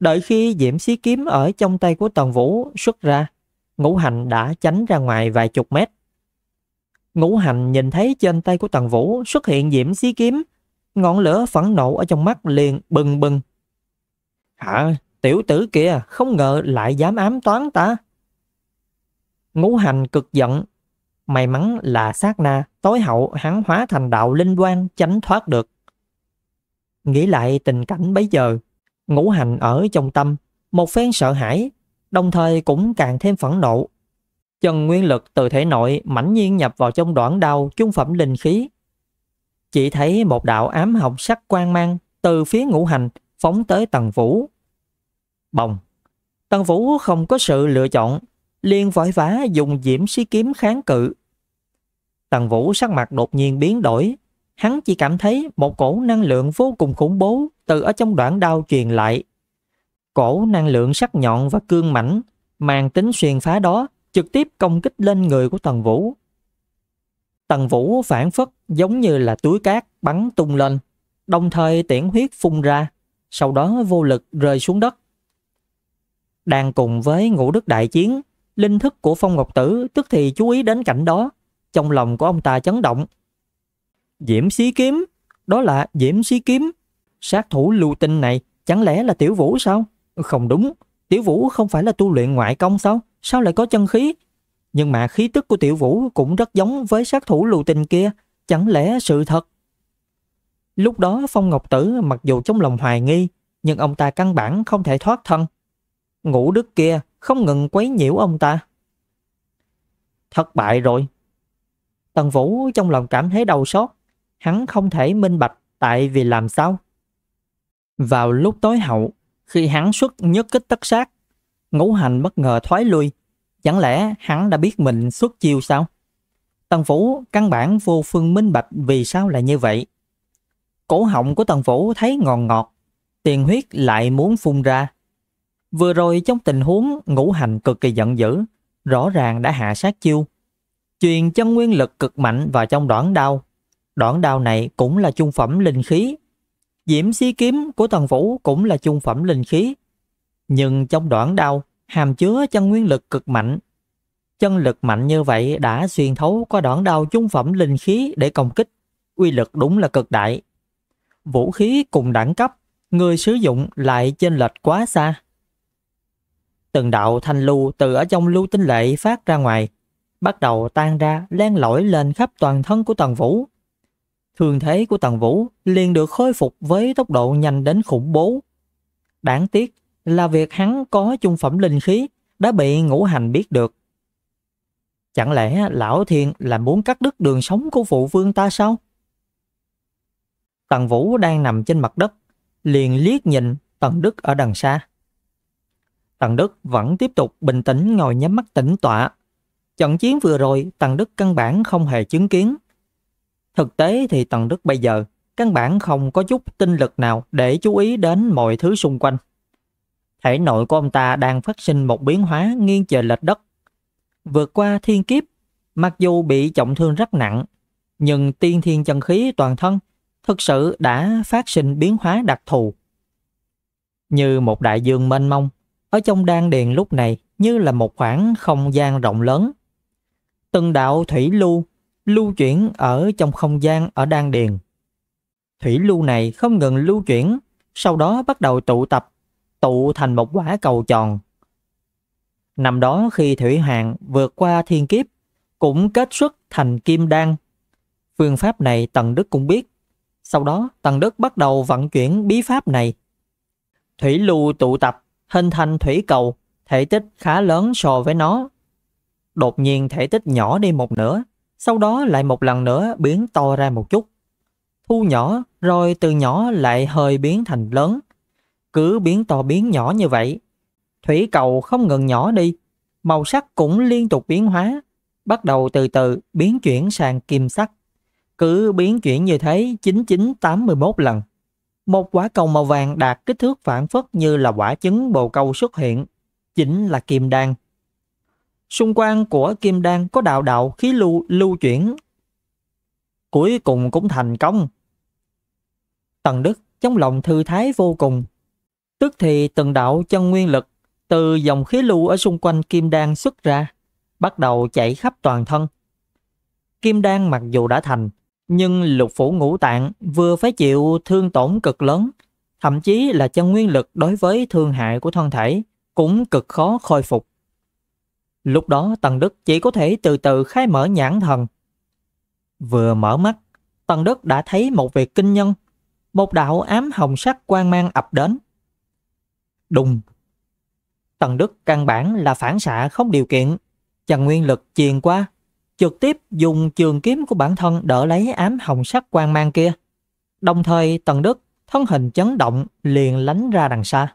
Đợi khi diễm xí kiếm ở trong tay của Tần Vũ xuất ra, ngũ hành đã tránh ra ngoài vài chục mét. Ngũ hành nhìn thấy trên tay của Tần Vũ xuất hiện diễm xí kiếm, ngọn lửa phẫn nộ ở trong mắt liền bừng bừng. Hả? Tiểu tử kia không ngờ lại dám ám toán ta. Ngũ hành cực giận. May mắn là sát na, tối hậu hắn hóa thành đạo linh quang tránh thoát được. Nghĩ lại tình cảnh bấy giờ, ngũ hành ở trong tâm, một phen sợ hãi, đồng thời cũng càng thêm phẫn nộ. Chân nguyên lực từ thể nội mãnh nhiên nhập vào trong đoạn đao trung phẩm linh khí. Chỉ thấy một đạo ám hồng sắc quang mang từ phía ngũ hành phóng tới tầng vũ Bồng. Tần Vũ không có sự lựa chọn, liền vội vã dùng diễm sĩ kiếm kháng cự. Tần Vũ sắc mặt đột nhiên biến đổi, hắn chỉ cảm thấy một cổ năng lượng vô cùng khủng bố từ ở trong đoạn đao truyền lại. Cổ năng lượng sắc nhọn và cương mảnh mang tính xuyên phá đó trực tiếp công kích lên người của Tần Vũ. Tần Vũ phản phất giống như là túi cát bắn tung lên, đồng thời tiễn huyết phun ra, sau đó vô lực rơi xuống đất. Đang cùng với ngũ đức đại chiến, linh thức của Phong Ngọc Tử tức thì chú ý đến cảnh đó. Trong lòng của ông ta chấn động. Diễm xí kiếm, đó là diễm xí kiếm. Sát thủ lưu tinh này chẳng lẽ là tiểu vũ sao? Không đúng, tiểu vũ không phải là tu luyện ngoại công sao? Sao lại có chân khí? Nhưng mà khí tức của tiểu vũ cũng rất giống với sát thủ lưu tinh kia. Chẳng lẽ sự thật? Lúc đó Phong Ngọc Tử mặc dù trong lòng hoài nghi, nhưng ông ta căn bản không thể thoát thân ngũ đức kia không ngừng quấy nhiễu ông ta. Thất bại rồi. Tần Vũ trong lòng cảm thấy đau xót, hắn không thể minh bạch tại vì làm sao. Vào lúc tối hậu, khi hắn xuất nhất kích tất sát, ngũ hành bất ngờ thoái lui, chẳng lẽ hắn đã biết mình xuất chiêu sao? Tần Vũ căn bản vô phương minh bạch vì sao lại như vậy. Cổ họng của Tần Vũ thấy ngọt, ngọt, tiền huyết lại muốn phun ra. Vừa rồi trong tình huống ngũ hành cực kỳ giận dữ, rõ ràng đã hạ sát chiêu. Truyền chân nguyên lực cực mạnh vào trong đoạn đao. Đoạn đao này cũng là trung phẩm linh khí. Diễm xí kiếm của thần vũ cũng là trung phẩm linh khí. Nhưng trong đoạn đao hàm chứa chân nguyên lực cực mạnh. Chân lực mạnh như vậy đã xuyên thấu qua đoạn đao trung phẩm linh khí để công kích. quy lực đúng là cực đại. Vũ khí cùng đẳng cấp, người sử dụng lại chênh lệch quá xa. Từng đạo thanh lưu từ ở trong lưu tinh lệ phát ra ngoài, bắt đầu tan ra len lỏi lên khắp toàn thân của Tần Vũ. Thương thế của Tần Vũ liền được khôi phục với tốc độ nhanh đến khủng bố. Đáng tiếc là việc hắn có chung phẩm linh khí đã bị ngũ hành biết được. Chẳng lẽ lão thiên là muốn cắt đứt đường sống của phụ vương ta sao? Tần Vũ đang nằm trên mặt đất, liền liếc nhìn Tần Đức ở đằng xa. Tần Đức vẫn tiếp tục bình tĩnh ngồi nhắm mắt tĩnh tọa. Trận chiến vừa rồi, Tần Đức căn bản không hề chứng kiến. Thực tế thì Tần Đức bây giờ căn bản không có chút tinh lực nào để chú ý đến mọi thứ xung quanh. Thể nội của ông ta đang phát sinh một biến hóa nghiêng trời lệch đất. Vượt qua thiên kiếp, mặc dù bị trọng thương rất nặng, nhưng tiên thiên chân khí toàn thân thực sự đã phát sinh biến hóa đặc thù. Như một đại dương mênh mông ở trong đan điền lúc này như là một khoảng không gian rộng lớn. Từng đạo thủy lưu, lưu chuyển ở trong không gian ở đan điền. Thủy lưu này không ngừng lưu chuyển, sau đó bắt đầu tụ tập, tụ thành một quả cầu tròn. Năm đó khi Thủy Hàng vượt qua thiên kiếp, cũng kết xuất thành kim đan. Phương pháp này Tần Đức cũng biết. Sau đó Tần Đức bắt đầu vận chuyển bí pháp này. Thủy lưu tụ tập hình thành thủy cầu, thể tích khá lớn so với nó. Đột nhiên thể tích nhỏ đi một nửa, sau đó lại một lần nữa biến to ra một chút. Thu nhỏ, rồi từ nhỏ lại hơi biến thành lớn. Cứ biến to biến nhỏ như vậy. Thủy cầu không ngừng nhỏ đi, màu sắc cũng liên tục biến hóa, bắt đầu từ từ biến chuyển sang kim sắc. Cứ biến chuyển như thế 9981 lần. Một quả cầu màu vàng đạt kích thước phản phất như là quả trứng bồ câu xuất hiện, chính là kim đan. Xung quanh của kim đan có đạo đạo khí lưu lưu chuyển. Cuối cùng cũng thành công. Tần Đức trong lòng thư thái vô cùng. Tức thì từng đạo chân nguyên lực từ dòng khí lưu ở xung quanh kim đan xuất ra, bắt đầu chạy khắp toàn thân. Kim đan mặc dù đã thành, nhưng lục phủ ngũ tạng vừa phải chịu thương tổn cực lớn, thậm chí là chân nguyên lực đối với thương hại của thân thể cũng cực khó khôi phục. Lúc đó Tần Đức chỉ có thể từ từ khai mở nhãn thần. Vừa mở mắt, Tần Đức đã thấy một việc kinh nhân, một đạo ám hồng sắc quang mang ập đến. Đùng! Tần Đức căn bản là phản xạ không điều kiện, chân nguyên lực truyền qua trực tiếp dùng trường kiếm của bản thân đỡ lấy ám hồng sắc quang mang kia. Đồng thời Tần Đức thân hình chấn động liền lánh ra đằng xa.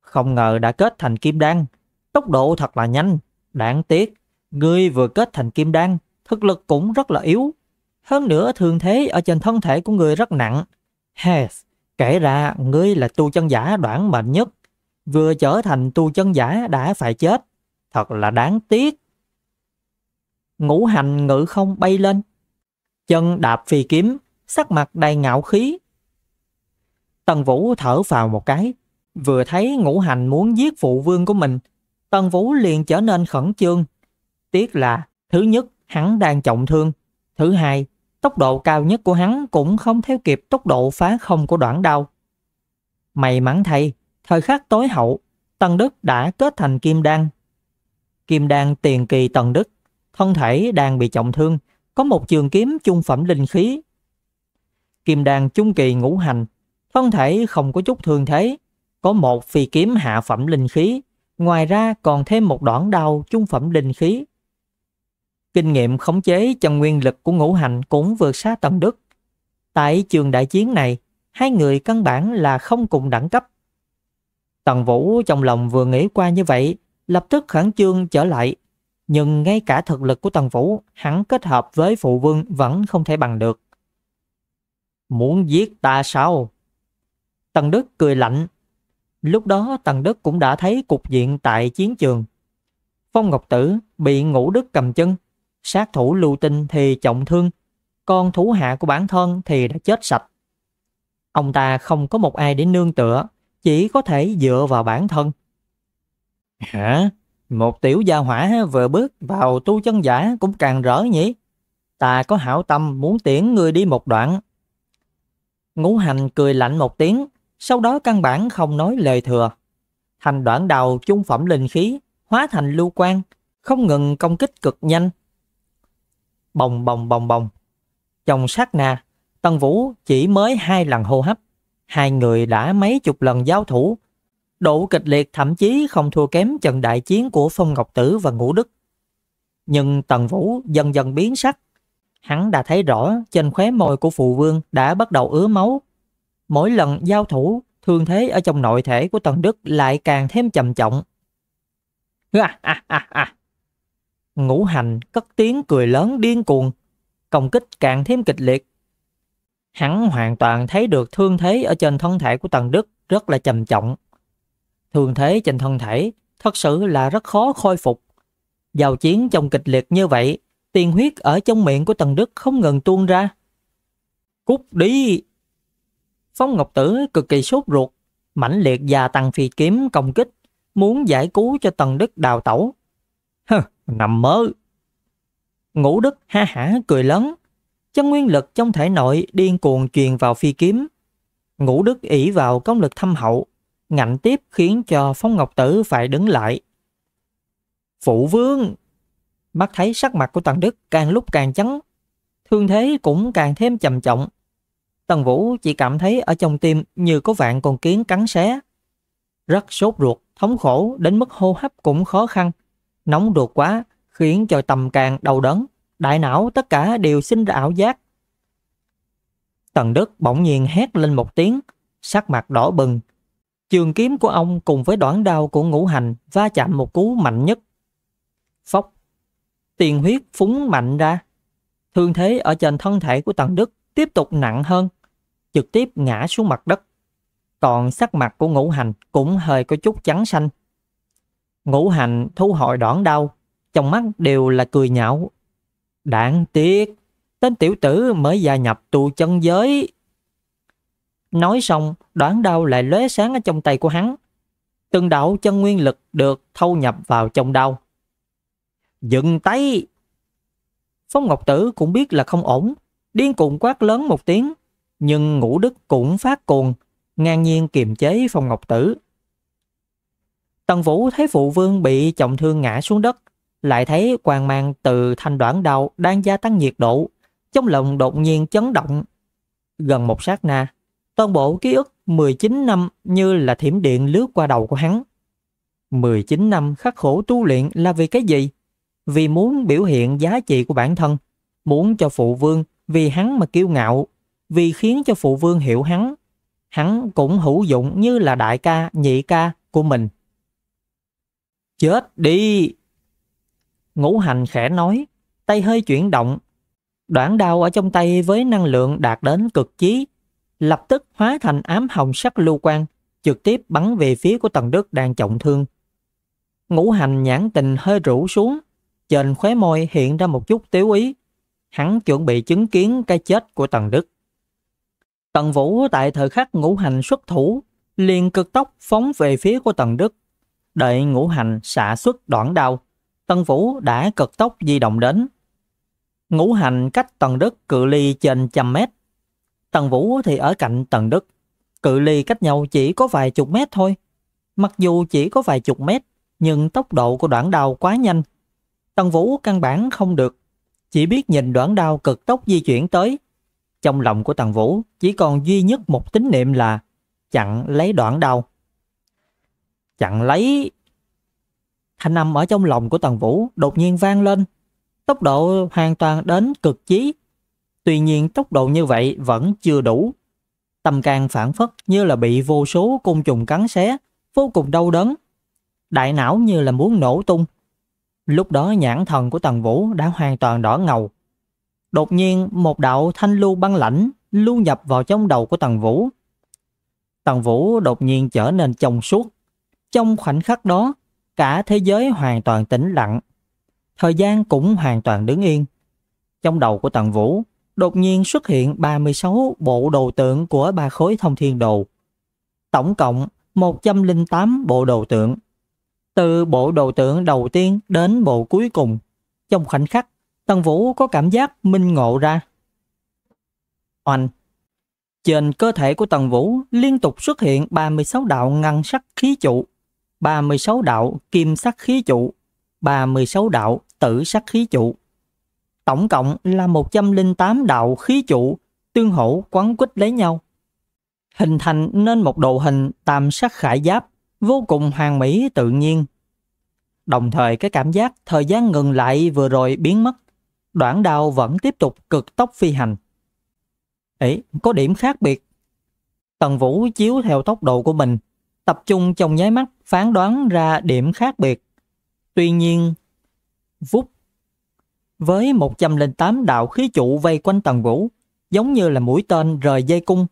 Không ngờ đã kết thành kim đan, tốc độ thật là nhanh, đáng tiếc, ngươi vừa kết thành kim đan, thực lực cũng rất là yếu. Hơn nữa thường thế ở trên thân thể của ngươi rất nặng. Yes, kể ra ngươi là tu chân giả đoạn mệnh nhất, vừa trở thành tu chân giả đã phải chết, thật là đáng tiếc ngũ hành ngự không bay lên. Chân đạp phi kiếm, sắc mặt đầy ngạo khí. Tần Vũ thở vào một cái, vừa thấy ngũ hành muốn giết phụ vương của mình, Tần Vũ liền trở nên khẩn trương. Tiếc là, thứ nhất, hắn đang trọng thương. Thứ hai, tốc độ cao nhất của hắn cũng không theo kịp tốc độ phá không của đoạn đao. May mắn thay, thời khắc tối hậu, Tần Đức đã kết thành kim đan. Kim đan tiền kỳ Tần Đức thân thể đang bị trọng thương, có một trường kiếm trung phẩm linh khí. Kim đan trung kỳ ngũ hành, thân thể không có chút thương thế, có một phi kiếm hạ phẩm linh khí, ngoài ra còn thêm một đoạn đao trung phẩm linh khí. Kinh nghiệm khống chế chân nguyên lực của ngũ hành cũng vượt xa tầm đức. Tại trường đại chiến này, hai người căn bản là không cùng đẳng cấp. Tần Vũ trong lòng vừa nghĩ qua như vậy, lập tức khẳng trương trở lại, nhưng ngay cả thực lực của Tần Vũ, hắn kết hợp với phụ vương vẫn không thể bằng được. Muốn giết ta sao? Tần Đức cười lạnh. Lúc đó Tần Đức cũng đã thấy cục diện tại chiến trường. Phong Ngọc Tử bị ngũ đức cầm chân, sát thủ lưu tinh thì trọng thương, con thú hạ của bản thân thì đã chết sạch. Ông ta không có một ai để nương tựa, chỉ có thể dựa vào bản thân. Hả? Một tiểu gia hỏa vừa bước vào tu chân giả cũng càng rỡ nhỉ. Ta có hảo tâm muốn tiễn ngươi đi một đoạn. Ngũ hành cười lạnh một tiếng, sau đó căn bản không nói lời thừa. Thành đoạn đầu chung phẩm linh khí, hóa thành lưu quan, không ngừng công kích cực nhanh. Bồng bồng bồng bồng. Chồng sát na, Tần Vũ chỉ mới hai lần hô hấp. Hai người đã mấy chục lần giao thủ, độ kịch liệt thậm chí không thua kém trận đại chiến của Phong Ngọc Tử và Ngũ Đức. Nhưng Tần Vũ dần dần biến sắc. Hắn đã thấy rõ trên khóe môi của phụ vương đã bắt đầu ứa máu. Mỗi lần giao thủ, thương thế ở trong nội thể của Tần Đức lại càng thêm trầm trọng. À, à, à, à. Ngũ hành cất tiếng cười lớn điên cuồng, công kích càng thêm kịch liệt. Hắn hoàn toàn thấy được thương thế ở trên thân thể của Tần Đức rất là trầm trọng. Thường thế trên thân thể thật sự là rất khó khôi phục. Giao chiến trong kịch liệt như vậy, tiền huyết ở trong miệng của Tần Đức không ngừng tuôn ra. Cút đi! Phong Ngọc Tử cực kỳ sốt ruột, mãnh liệt gia tăng phi kiếm công kích, muốn giải cứu cho Tần Đức đào tẩu. Hừ, nằm mơ! Ngũ Đức ha hả cười lớn, chân nguyên lực trong thể nội điên cuồng truyền vào phi kiếm. Ngũ Đức ỷ vào công lực thâm hậu, ngạnh tiếp khiến cho Phong Ngọc Tử phải đứng lại. Phụ vương! Mắt thấy sắc mặt của Tần Đức càng lúc càng trắng, thương thế cũng càng thêm trầm trọng. Tần Vũ chỉ cảm thấy ở trong tim như có vạn con kiến cắn xé. Rất sốt ruột, thống khổ đến mức hô hấp cũng khó khăn. Nóng ruột quá khiến cho tầm càng đau đớn, đại não tất cả đều sinh ra ảo giác. Tần Đức bỗng nhiên hét lên một tiếng, sắc mặt đỏ bừng, Trường kiếm của ông cùng với đoạn đao của ngũ hành va chạm một cú mạnh nhất. Phóc. Tiền huyết phúng mạnh ra. Thương thế ở trên thân thể của Tần Đức tiếp tục nặng hơn, trực tiếp ngã xuống mặt đất. Còn sắc mặt của ngũ hành cũng hơi có chút trắng xanh. Ngũ hành thu hồi đoạn đau, trong mắt đều là cười nhạo. Đáng tiếc, tên tiểu tử mới gia nhập tu chân giới Nói xong, đoán đau lại lóe sáng ở trong tay của hắn. Từng đạo chân nguyên lực được thâu nhập vào trong đau. Dừng tay! Phong Ngọc Tử cũng biết là không ổn, điên cuồng quát lớn một tiếng, nhưng Ngũ Đức cũng phát cuồng, ngang nhiên kiềm chế Phong Ngọc Tử. Tần Vũ thấy phụ vương bị trọng thương ngã xuống đất, lại thấy quang mang từ thanh đoạn đau đang gia tăng nhiệt độ, trong lòng đột nhiên chấn động. Gần một sát na, toàn bộ ký ức 19 năm như là thiểm điện lướt qua đầu của hắn. 19 năm khắc khổ tu luyện là vì cái gì? Vì muốn biểu hiện giá trị của bản thân, muốn cho phụ vương vì hắn mà kiêu ngạo, vì khiến cho phụ vương hiểu hắn. Hắn cũng hữu dụng như là đại ca, nhị ca của mình. Chết đi! Ngũ hành khẽ nói, tay hơi chuyển động. Đoạn đao ở trong tay với năng lượng đạt đến cực trí lập tức hóa thành ám hồng sắc lưu quang, trực tiếp bắn về phía của Tần Đức đang trọng thương. Ngũ hành nhãn tình hơi rũ xuống, trên khóe môi hiện ra một chút tiếu ý. Hắn chuẩn bị chứng kiến cái chết của Tần Đức. Tần Vũ tại thời khắc ngũ hành xuất thủ, liền cực tốc phóng về phía của Tần Đức. Đợi ngũ hành xạ xuất đoạn đao, Tần Vũ đã cực tốc di động đến. Ngũ hành cách Tần Đức cự ly trên trăm mét, Tần Vũ thì ở cạnh Tần Đức. Cự ly cách nhau chỉ có vài chục mét thôi. Mặc dù chỉ có vài chục mét, nhưng tốc độ của đoạn đao quá nhanh. Tần Vũ căn bản không được, chỉ biết nhìn đoạn đao cực tốc di chuyển tới. Trong lòng của Tần Vũ chỉ còn duy nhất một tín niệm là chặn lấy đoạn đao. Chặn lấy... Thanh âm ở trong lòng của Tần Vũ đột nhiên vang lên. Tốc độ hoàn toàn đến cực chí. Tuy nhiên tốc độ như vậy vẫn chưa đủ. Tâm can phản phất như là bị vô số côn trùng cắn xé, vô cùng đau đớn. Đại não như là muốn nổ tung. Lúc đó nhãn thần của Tần Vũ đã hoàn toàn đỏ ngầu. Đột nhiên một đạo thanh lưu băng lãnh lưu nhập vào trong đầu của Tần Vũ. Tần Vũ đột nhiên trở nên trong suốt. Trong khoảnh khắc đó, cả thế giới hoàn toàn tĩnh lặng. Thời gian cũng hoàn toàn đứng yên. Trong đầu của Tần Vũ đột nhiên xuất hiện 36 bộ đồ tượng của ba khối thông thiên đồ. Tổng cộng 108 bộ đồ tượng. Từ bộ đồ tượng đầu tiên đến bộ cuối cùng, trong khoảnh khắc, Tần Vũ có cảm giác minh ngộ ra. Oanh! Trên cơ thể của Tần Vũ liên tục xuất hiện 36 đạo ngăn sắc khí trụ, 36 đạo kim sắc khí trụ, 36 đạo tử sắc khí trụ, Tổng cộng là 108 đạo khí trụ tương hỗ quấn quýt lấy nhau. Hình thành nên một đồ hình tam sắc khải giáp vô cùng hoàn mỹ tự nhiên. Đồng thời cái cảm giác thời gian ngừng lại vừa rồi biến mất, đoạn đao vẫn tiếp tục cực tốc phi hành. Ấy, có điểm khác biệt. Tần Vũ chiếu theo tốc độ của mình, tập trung trong nháy mắt phán đoán ra điểm khác biệt. Tuy nhiên, vút với 108 đạo khí trụ vây quanh Tần Vũ, giống như là mũi tên rời dây cung,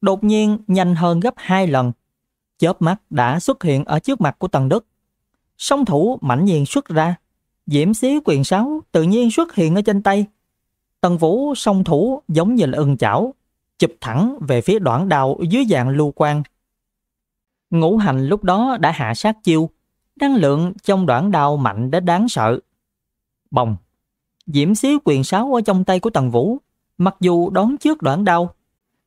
đột nhiên nhanh hơn gấp hai lần. Chớp mắt đã xuất hiện ở trước mặt của Tần Đức. Song thủ mạnh nhiên xuất ra, diễm xí quyền sáo tự nhiên xuất hiện ở trên tay. Tần Vũ song thủ giống như là ưng chảo, chụp thẳng về phía đoạn đào dưới dạng lưu quan Ngũ hành lúc đó đã hạ sát chiêu, năng lượng trong đoạn đao mạnh đến đáng sợ. Bồng! diễm xíu quyền sáo ở trong tay của Tần Vũ, mặc dù đón trước đoạn đau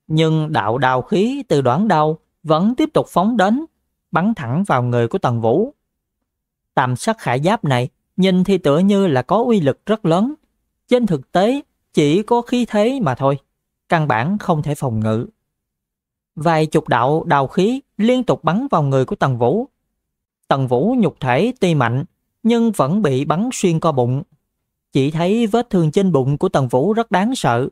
nhưng đạo đào khí từ đoạn đau vẫn tiếp tục phóng đến, bắn thẳng vào người của Tần Vũ. Tàm sắc khải giáp này nhìn thì tựa như là có uy lực rất lớn, trên thực tế chỉ có khí thế mà thôi, căn bản không thể phòng ngự. Vài chục đạo đào khí liên tục bắn vào người của Tần Vũ. Tần Vũ nhục thể tuy mạnh, nhưng vẫn bị bắn xuyên qua bụng, chỉ thấy vết thương trên bụng của Tần Vũ rất đáng sợ.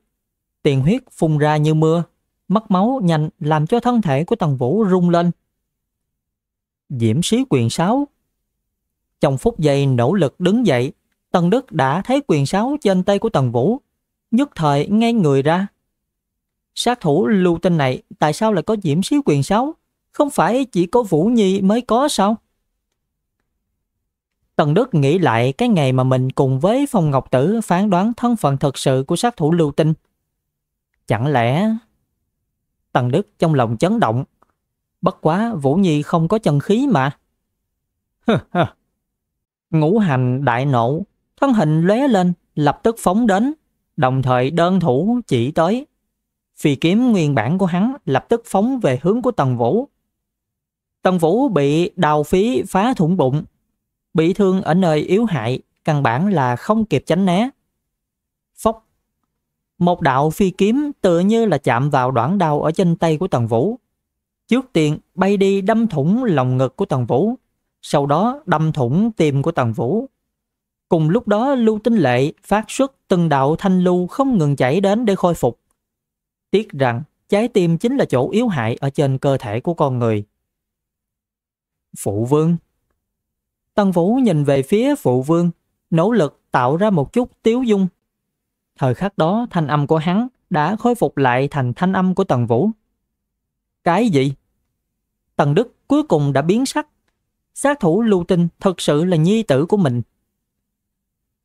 Tiền huyết phun ra như mưa, mất máu nhanh làm cho thân thể của Tần Vũ rung lên. Diễm sĩ quyền sáo Trong phút giây nỗ lực đứng dậy, Tần Đức đã thấy quyền sáo trên tay của Tần Vũ, nhất thời ngay người ra. Sát thủ lưu tinh này tại sao lại có diễm sĩ quyền sáo? Không phải chỉ có Vũ Nhi mới có sao? Tần Đức nghĩ lại cái ngày mà mình cùng với Phong Ngọc Tử phán đoán thân phận thật sự của sát thủ lưu tinh. Chẳng lẽ... Tần Đức trong lòng chấn động. Bất quá Vũ Nhi không có chân khí mà. Ngũ hành đại nộ, thân hình lóe lên, lập tức phóng đến, đồng thời đơn thủ chỉ tới. Phi kiếm nguyên bản của hắn lập tức phóng về hướng của Tần Vũ. Tần Vũ bị đào phí phá thủng bụng, bị thương ở nơi yếu hại, căn bản là không kịp tránh né. Phốc. Một đạo phi kiếm tựa như là chạm vào đoạn đao ở trên tay của Tần Vũ. Trước tiên bay đi đâm thủng lòng ngực của Tần Vũ, sau đó đâm thủng tim của Tần Vũ. Cùng lúc đó Lưu Tinh Lệ phát xuất từng đạo thanh lưu không ngừng chảy đến để khôi phục. Tiếc rằng trái tim chính là chỗ yếu hại ở trên cơ thể của con người. Phụ vương Tân Vũ nhìn về phía phụ vương, nỗ lực tạo ra một chút tiếu dung. Thời khắc đó thanh âm của hắn đã khôi phục lại thành thanh âm của Tần Vũ. Cái gì? Tần Đức cuối cùng đã biến sắc. Sát thủ lưu tinh thật sự là nhi tử của mình.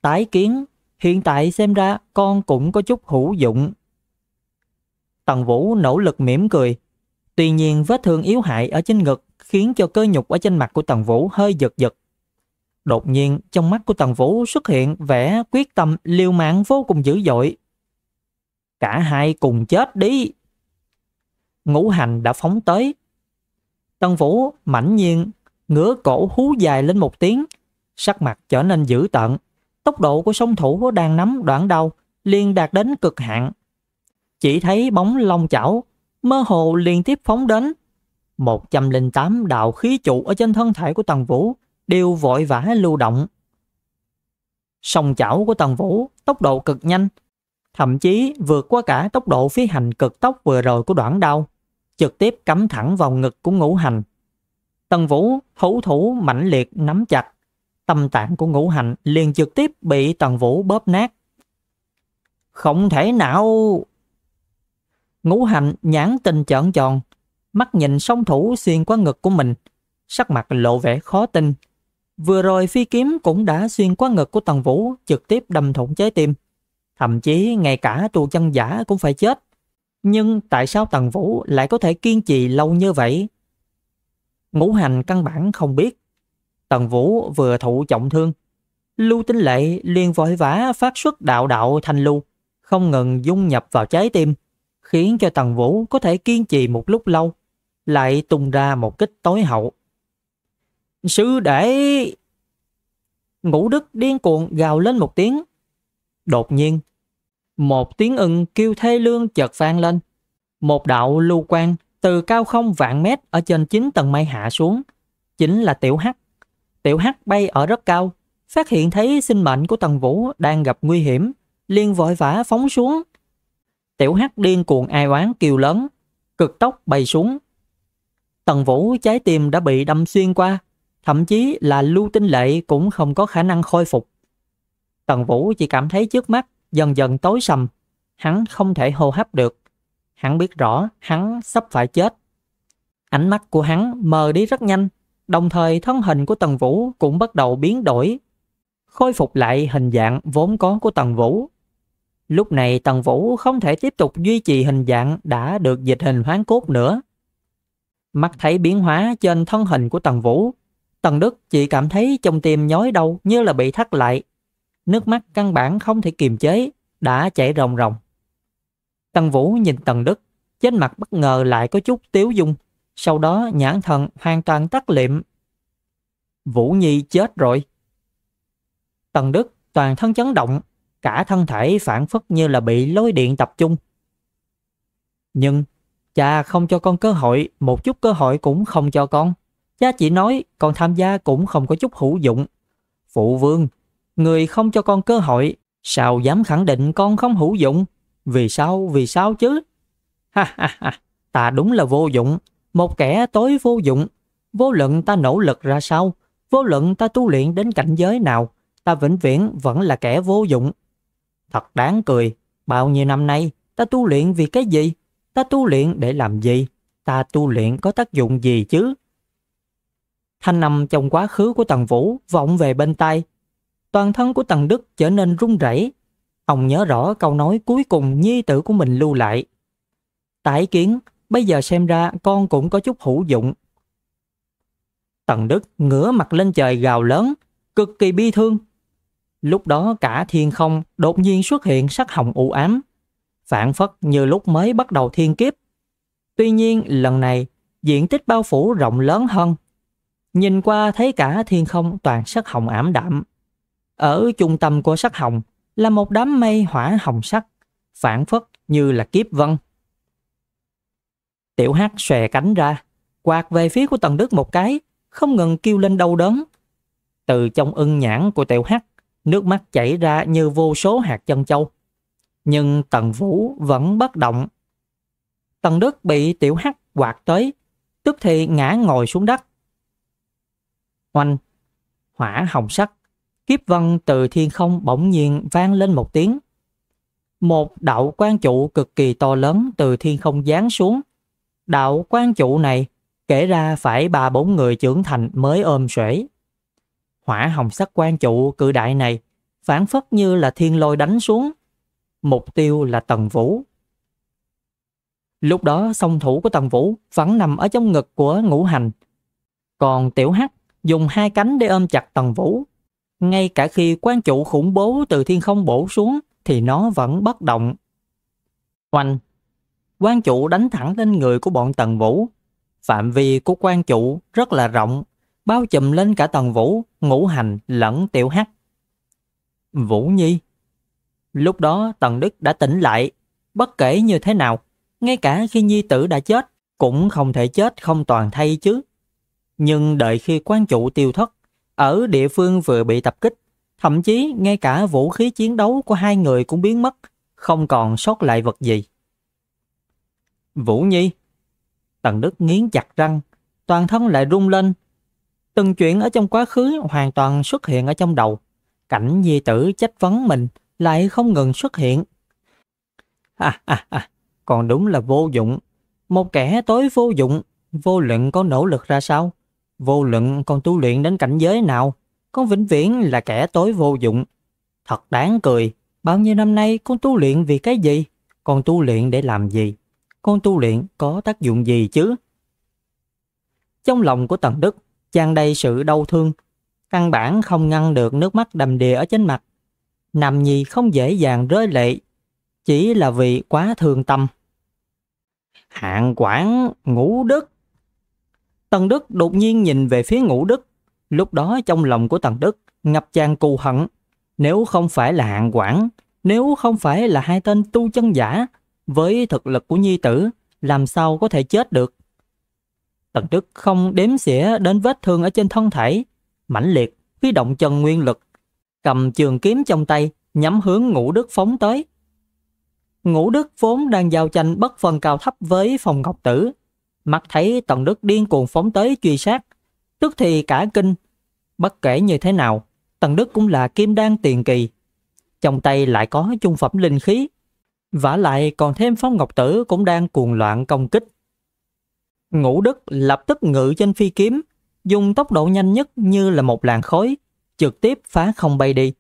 Tái kiến, hiện tại xem ra con cũng có chút hữu dụng. Tần Vũ nỗ lực mỉm cười. Tuy nhiên vết thương yếu hại ở trên ngực khiến cho cơ nhục ở trên mặt của Tần Vũ hơi giật giật. Đột nhiên trong mắt của Tần Vũ xuất hiện vẻ quyết tâm liều mạng vô cùng dữ dội. Cả hai cùng chết đi. Ngũ hành đã phóng tới. Tần Vũ mãnh nhiên ngửa cổ hú dài lên một tiếng, sắc mặt trở nên dữ tợn. Tốc độ của song thủ đang nắm đoạn đầu liền đạt đến cực hạn. Chỉ thấy bóng long chảo mơ hồ liên tiếp phóng đến. 108 đạo khí trụ ở trên thân thể của Tần Vũ đều vội vã lưu động. Sông chảo của Tần Vũ tốc độ cực nhanh, thậm chí vượt qua cả tốc độ phi hành cực tốc vừa rồi của đoạn đao, trực tiếp cắm thẳng vào ngực của ngũ hành. Tần Vũ hữu thủ mãnh liệt nắm chặt, tâm tạng của ngũ hành liền trực tiếp bị Tần Vũ bóp nát. Không thể nào! Ngũ hành nhãn tình trợn tròn, mắt nhìn song thủ xuyên qua ngực của mình, sắc mặt lộ vẻ khó tin, Vừa rồi phi kiếm cũng đã xuyên qua ngực của Tần Vũ, trực tiếp đâm thủng trái tim. Thậm chí ngay cả tù chân giả cũng phải chết. Nhưng tại sao Tần Vũ lại có thể kiên trì lâu như vậy? Ngũ hành căn bản không biết. Tần Vũ vừa thụ trọng thương. Lưu tính Lệ liền vội vã phát xuất đạo đạo thanh lưu, không ngừng dung nhập vào trái tim, khiến cho Tần Vũ có thể kiên trì một lúc lâu, lại tung ra một kích tối hậu. Sư để Ngũ Đức điên cuồng gào lên một tiếng. Đột nhiên, một tiếng ưng kêu thê lương chợt vang lên. Một đạo lưu quang từ cao không vạn mét ở trên chín tầng mây hạ xuống, chính là tiểu hắc. Tiểu hắc bay ở rất cao, phát hiện thấy sinh mệnh của Tần Vũ đang gặp nguy hiểm, liền vội vã phóng xuống. Tiểu hắc điên cuồng ai oán kêu lớn, cực tốc bay xuống. Tần Vũ trái tim đã bị đâm xuyên qua, thậm chí là lưu tinh lệ cũng không có khả năng khôi phục. Tần Vũ chỉ cảm thấy trước mắt dần dần tối sầm, hắn không thể hô hấp được. Hắn biết rõ hắn sắp phải chết. Ánh mắt của hắn mờ đi rất nhanh, đồng thời thân hình của Tần Vũ cũng bắt đầu biến đổi, khôi phục lại hình dạng vốn có của Tần Vũ. Lúc này Tần Vũ không thể tiếp tục duy trì hình dạng đã được dịch hình hoán cốt nữa. Mắt thấy biến hóa trên thân hình của Tần Vũ, Tần Đức chỉ cảm thấy trong tim nhói đau như là bị thắt lại. Nước mắt căn bản không thể kiềm chế, đã chảy ròng ròng. Tần Vũ nhìn Tần Đức, trên mặt bất ngờ lại có chút tiếu dung, sau đó nhãn thần hoàn toàn tắt liệm. Vũ Nhi chết rồi. Tần Đức toàn thân chấn động, cả thân thể phản phất như là bị lôi điện tập trung. Nhưng cha không cho con cơ hội, một chút cơ hội cũng không cho con. Cha chỉ nói con tham gia cũng không có chút hữu dụng. Phụ vương, người không cho con cơ hội, sao dám khẳng định con không hữu dụng? Vì sao, vì sao chứ? Ha ha ha, ta đúng là vô dụng, một kẻ tối vô dụng. Vô luận ta nỗ lực ra sao, vô luận ta tu luyện đến cảnh giới nào, ta vĩnh viễn vẫn là kẻ vô dụng. Thật đáng cười, bao nhiêu năm nay ta tu luyện vì cái gì? Ta tu luyện để làm gì? Ta tu luyện có tác dụng gì chứ? Thanh nằm trong quá khứ của Tần Vũ vọng về bên tai. Toàn thân của Tần Đức trở nên run rẩy. Ông nhớ rõ câu nói cuối cùng nhi tử của mình lưu lại. Tải kiến, bây giờ xem ra con cũng có chút hữu dụng. Tần Đức ngửa mặt lên trời gào lớn, cực kỳ bi thương. Lúc đó cả thiên không đột nhiên xuất hiện sắc hồng u ám, phản phất như lúc mới bắt đầu thiên kiếp. Tuy nhiên lần này diện tích bao phủ rộng lớn hơn Nhìn qua thấy cả thiên không toàn sắc hồng ảm đạm. Ở trung tâm của sắc hồng là một đám mây hỏa hồng sắc, phản phất như là kiếp vân. Tiểu hát xòe cánh ra, quạt về phía của Tần Đức một cái, không ngừng kêu lên đau đớn. Từ trong ưng nhãn của tiểu hát, nước mắt chảy ra như vô số hạt chân châu. Nhưng Tần Vũ vẫn bất động. Tần Đức bị tiểu hát quạt tới, tức thì ngã ngồi xuống đất. Oanh! Hỏa hồng sắc, kiếp vân từ thiên không bỗng nhiên vang lên một tiếng. Một đạo quan trụ cực kỳ to lớn từ thiên không giáng xuống. Đạo quan trụ này kể ra phải ba bốn người trưởng thành mới ôm xuể. Hỏa hồng sắc quan trụ cự đại này phản phất như là thiên lôi đánh xuống. Mục tiêu là Tần Vũ. Lúc đó song thủ của Tần Vũ vẫn nằm ở trong ngực của ngũ hành. Còn Tiểu Hắc dùng hai cánh để ôm chặt Tần Vũ. Ngay cả khi quan chủ khủng bố từ thiên không bổ xuống thì nó vẫn bất động. Oanh! Quan chủ đánh thẳng lên người của bọn Tần Vũ. Phạm vi của quan chủ rất là rộng, bao trùm lên cả Tần Vũ, Ngũ Hành lẫn Tiểu Hắc. Vũ Nhi Lúc đó Tần Đức đã tỉnh lại, bất kể như thế nào, ngay cả khi Nhi tử đã chết, cũng không thể chết không toàn thay chứ. Nhưng đợi khi quan trụ tiêu thất, ở địa phương vừa bị tập kích, thậm chí ngay cả vũ khí chiến đấu của hai người cũng biến mất, không còn sót lại vật gì. Vũ Nhi Tần Đức nghiến chặt răng, toàn thân lại rung lên. Từng chuyện ở trong quá khứ hoàn toàn xuất hiện ở trong đầu. Cảnh di tử trách vấn mình lại không ngừng xuất hiện. À, à, à, còn đúng là vô dụng. Một kẻ tối vô dụng, vô luận có nỗ lực ra sao, Vô luận con tu luyện đến cảnh giới nào, con vĩnh viễn là kẻ tối vô dụng. Thật đáng cười, bao nhiêu năm nay con tu luyện vì cái gì? Con tu luyện để làm gì? Con tu luyện có tác dụng gì chứ? Trong lòng của Tần Đức, tràn đầy sự đau thương. Căn bản không ngăn được nước mắt đầm đìa ở trên mặt. Nằm nhì không dễ dàng rơi lệ, chỉ là vì quá thương tâm. Hạng quản ngũ đức Tần Đức đột nhiên nhìn về phía ngũ đức. Lúc đó trong lòng của Tần Đức ngập tràn cù hận. Nếu không phải là hạng quản, nếu không phải là hai tên tu chân giả, với thực lực của nhi tử, làm sao có thể chết được. Tần Đức không đếm xỉa đến vết thương ở trên thân thể, mãnh liệt, huy động chân nguyên lực, cầm trường kiếm trong tay, nhắm hướng ngũ đức phóng tới. Ngũ đức vốn đang giao tranh bất phân cao thấp với phòng ngọc tử, mắt thấy tần đức điên cuồng phóng tới truy sát, tức thì cả kinh. Bất kể như thế nào, tần đức cũng là kim đan tiền kỳ. Trong tay lại có chung phẩm linh khí, vả lại còn thêm phong ngọc tử cũng đang cuồng loạn công kích. Ngũ Đức lập tức ngự trên phi kiếm, dùng tốc độ nhanh nhất như là một làn khói, trực tiếp phá không bay đi.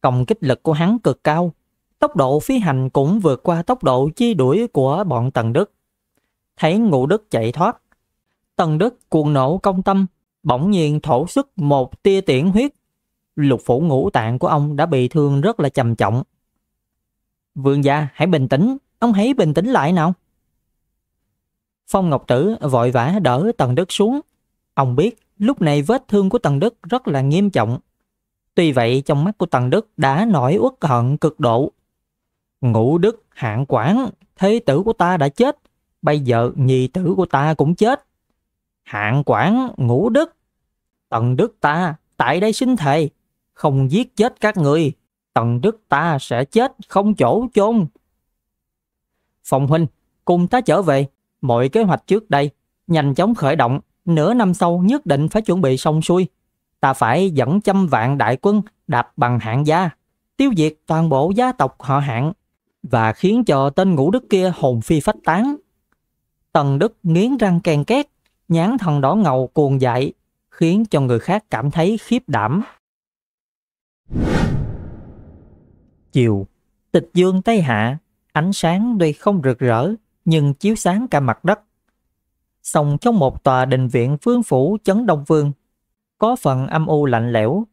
Công kích lực của hắn cực cao, tốc độ phi hành cũng vượt qua tốc độ chi đuổi của bọn Tần Đức thấy ngũ đức chạy thoát. Tần đức cuồng nộ công tâm, bỗng nhiên thổ sức một tia tiễn huyết. Lục phủ ngũ tạng của ông đã bị thương rất là trầm trọng. Vương gia hãy bình tĩnh, ông hãy bình tĩnh lại nào. Phong Ngọc Tử vội vã đỡ Tần Đức xuống. Ông biết lúc này vết thương của Tần Đức rất là nghiêm trọng. Tuy vậy trong mắt của Tần Đức đã nổi uất hận cực độ. Ngũ Đức hạng quản, thế tử của ta đã chết. Bây giờ nhi tử của ta cũng chết. Hạng quản ngũ đức. Tần đức ta tại đây xin thề. Không giết chết các người. Tần đức ta sẽ chết không chỗ chôn. Phòng huynh, cùng ta trở về. Mọi kế hoạch trước đây, nhanh chóng khởi động. Nửa năm sau nhất định phải chuẩn bị xong xuôi. Ta phải dẫn trăm vạn đại quân đạp bằng hạng gia. Tiêu diệt toàn bộ gia tộc họ hạng và khiến cho tên ngũ đức kia hồn phi phách tán. Tần Đức nghiến răng kèn két, nhán thần đỏ ngầu cuồng dại, khiến cho người khác cảm thấy khiếp đảm. Chiều, tịch dương Tây Hạ, ánh sáng tuy không rực rỡ, nhưng chiếu sáng cả mặt đất. Sòng trong một tòa đình viện phương phủ chấn Đông Vương, có phần âm u lạnh lẽo.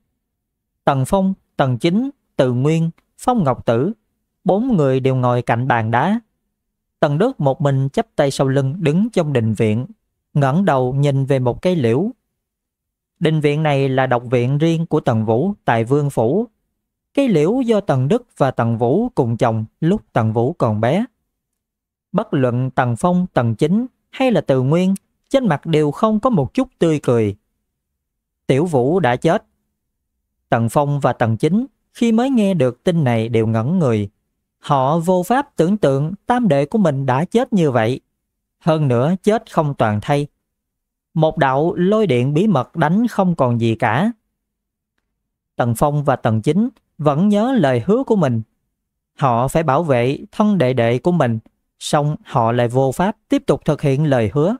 Tần Phong, Tần Chính, Từ Nguyên, Phong Ngọc Tử, bốn người đều ngồi cạnh bàn đá, Tần Đức một mình chắp tay sau lưng đứng trong đình viện, ngẩng đầu nhìn về một cây liễu. Đình viện này là độc viện riêng của Tần Vũ tại Vương Phủ. Cây liễu do Tần Đức và Tần Vũ cùng chồng lúc Tần Vũ còn bé. Bất luận Tần Phong, Tần Chính hay là Từ Nguyên, trên mặt đều không có một chút tươi cười. Tiểu Vũ đã chết. Tần Phong và Tần Chính khi mới nghe được tin này đều ngẩn người, Họ vô pháp tưởng tượng tam đệ của mình đã chết như vậy. Hơn nữa chết không toàn thay. Một đạo lôi điện bí mật đánh không còn gì cả. Tần Phong và Tần Chính vẫn nhớ lời hứa của mình. Họ phải bảo vệ thân đệ đệ của mình, xong họ lại vô pháp tiếp tục thực hiện lời hứa.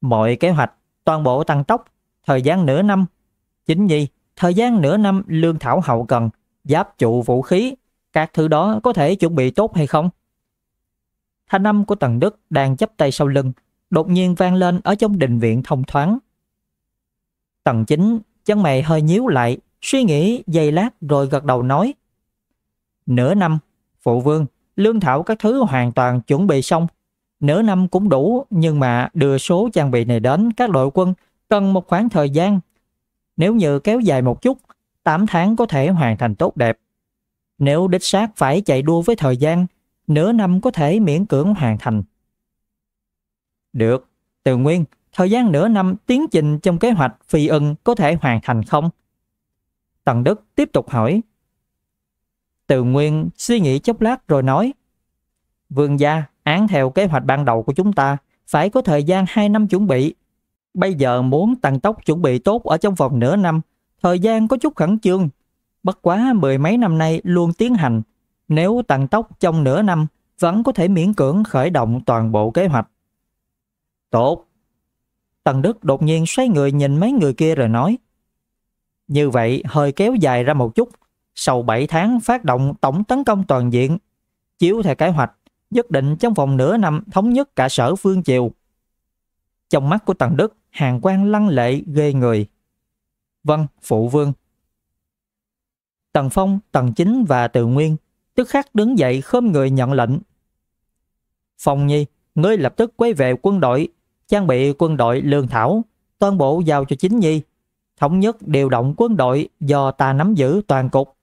Mọi kế hoạch, toàn bộ tăng tốc, thời gian nửa năm. Chính vì thời gian nửa năm lương thảo hậu cần, giáp trụ vũ khí, các thứ đó có thể chuẩn bị tốt hay không? Thanh âm của Tần Đức đang chấp tay sau lưng, đột nhiên vang lên ở trong đình viện thông thoáng. Tần Chính chân mày hơi nhíu lại, suy nghĩ giây lát rồi gật đầu nói. Nửa năm, phụ vương, lương thảo các thứ hoàn toàn chuẩn bị xong. Nửa năm cũng đủ, nhưng mà đưa số trang bị này đến các đội quân cần một khoảng thời gian. Nếu như kéo dài một chút, 8 tháng có thể hoàn thành tốt đẹp. Nếu đích xác phải chạy đua với thời gian, nửa năm có thể miễn cưỡng hoàn thành. Được, Từ Nguyên, thời gian nửa năm tiến trình trong kế hoạch phi ưng có thể hoàn thành không? Tần Đức tiếp tục hỏi. Từ Nguyên suy nghĩ chốc lát rồi nói. Vương gia, án theo kế hoạch ban đầu của chúng ta, phải có thời gian 2 năm chuẩn bị. Bây giờ muốn tăng tốc chuẩn bị tốt ở trong vòng nửa năm, thời gian có chút khẩn trương bất quá mười mấy năm nay luôn tiến hành, nếu tăng tốc trong nửa năm vẫn có thể miễn cưỡng khởi động toàn bộ kế hoạch. Tốt. Tần Đức đột nhiên xoay người nhìn mấy người kia rồi nói. Như vậy hơi kéo dài ra một chút, sau 7 tháng phát động tổng tấn công toàn diện, chiếu theo kế hoạch, nhất định trong vòng nửa năm thống nhất cả sở phương triều. Trong mắt của Tần Đức, hàng quan lăng lệ ghê người. Vâng, phụ vương. Tần Phong, Tần Chính và Từ Nguyên tức khắc đứng dậy khom người nhận lệnh. Phong Nhi, ngươi lập tức quay về quân đội, trang bị quân đội lương thảo, toàn bộ giao cho Chính Nhi, thống nhất điều động quân đội do ta nắm giữ toàn cục.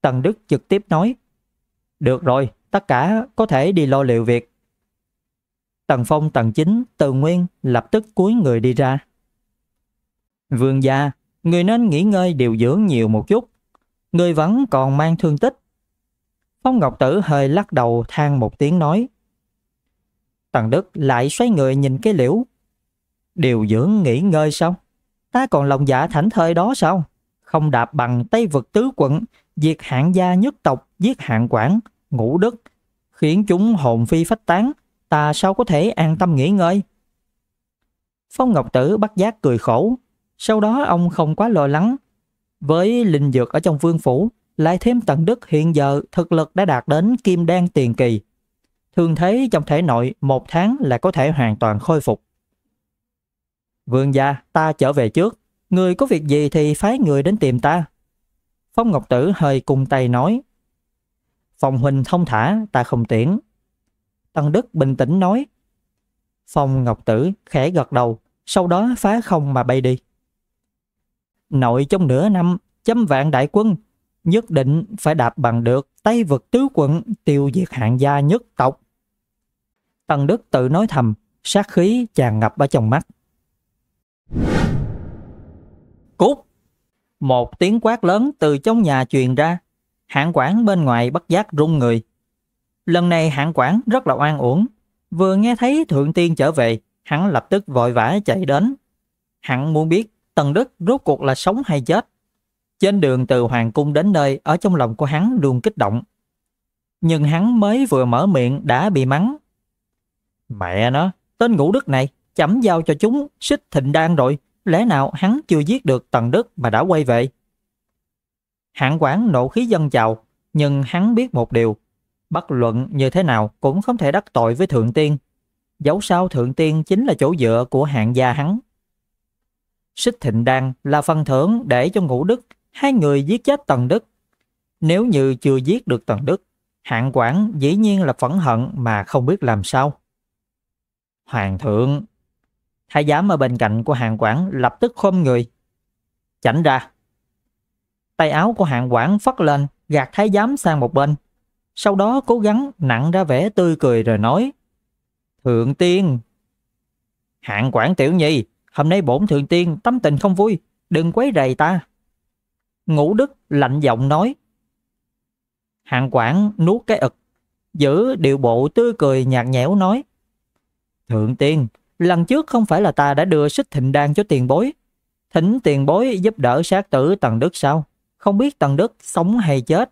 Tần Đức trực tiếp nói, được rồi, tất cả có thể đi lo liệu việc. Tần Phong, Tần Chính, Từ Nguyên lập tức cúi người đi ra. Vương gia, người nên nghỉ ngơi điều dưỡng nhiều một chút. Người vẫn còn mang thương tích. Phong Ngọc Tử hơi lắc đầu than một tiếng nói. Tần Đức lại xoay người nhìn cái liễu. Điều dưỡng nghỉ ngơi xong, Ta còn lòng dạ thảnh thơi đó sao? Không đạp bằng tay vực tứ quận, diệt hạng gia nhất tộc, giết hạng quản, ngũ đức, khiến chúng hồn phi phách tán, ta sao có thể an tâm nghỉ ngơi? Phong Ngọc Tử bắt giác cười khổ, sau đó ông không quá lo lắng, với linh dược ở trong vương phủ, lại thêm tận đức hiện giờ thực lực đã đạt đến kim đan tiền kỳ. Thường thấy trong thể nội một tháng là có thể hoàn toàn khôi phục. Vương gia, ta trở về trước. Người có việc gì thì phái người đến tìm ta. Phong Ngọc Tử hơi cùng tay nói. Phong Huynh thông thả, ta không tiễn. Tăng Đức bình tĩnh nói. Phong Ngọc Tử khẽ gật đầu, sau đó phá không mà bay đi nội trong nửa năm chấm vạn đại quân, nhất định phải đạp bằng được tay vực tứ quận tiêu diệt hạng gia nhất tộc. Tần Đức tự nói thầm, sát khí tràn ngập ở trong mắt. Cút! Một tiếng quát lớn từ trong nhà truyền ra, hạng quản bên ngoài bất giác run người. Lần này hạng quản rất là oan uổng, vừa nghe thấy thượng tiên trở về, hắn lập tức vội vã chạy đến. Hắn muốn biết Tần Đức rốt cuộc là sống hay chết. Trên đường từ Hoàng Cung đến nơi, ở trong lòng của hắn luôn kích động. Nhưng hắn mới vừa mở miệng đã bị mắng. Mẹ nó, tên ngũ đức này, chẩm giao cho chúng, xích thịnh đan rồi. Lẽ nào hắn chưa giết được Tần Đức mà đã quay về? Hạng quản nộ khí dân chào, nhưng hắn biết một điều. Bất luận như thế nào cũng không thể đắc tội với Thượng Tiên. Dẫu sao Thượng Tiên chính là chỗ dựa của hạng gia hắn. Xích Thịnh Đan là phần thưởng để cho Ngũ Đức, hai người giết chết Tần Đức. Nếu như chưa giết được Tần Đức, hạng quản dĩ nhiên là phẫn hận mà không biết làm sao. Hoàng thượng, thái giám ở bên cạnh của hạng quản lập tức khom người. Chảnh ra. Tay áo của hạng quản phất lên, gạt thái giám sang một bên. Sau đó cố gắng nặng ra vẻ tươi cười rồi nói. Thượng tiên. Hạng quản tiểu nhi, Hôm nay bổn thượng tiên tâm tình không vui, đừng quấy rầy ta. Ngũ Đức lạnh giọng nói. Hạng quản nuốt cái ực, giữ điệu bộ tươi cười nhạt nhẽo nói. Thượng tiên, lần trước không phải là ta đã đưa xích thịnh đan cho tiền bối. Thỉnh tiền bối giúp đỡ sát tử Tần Đức sao? Không biết Tần Đức sống hay chết.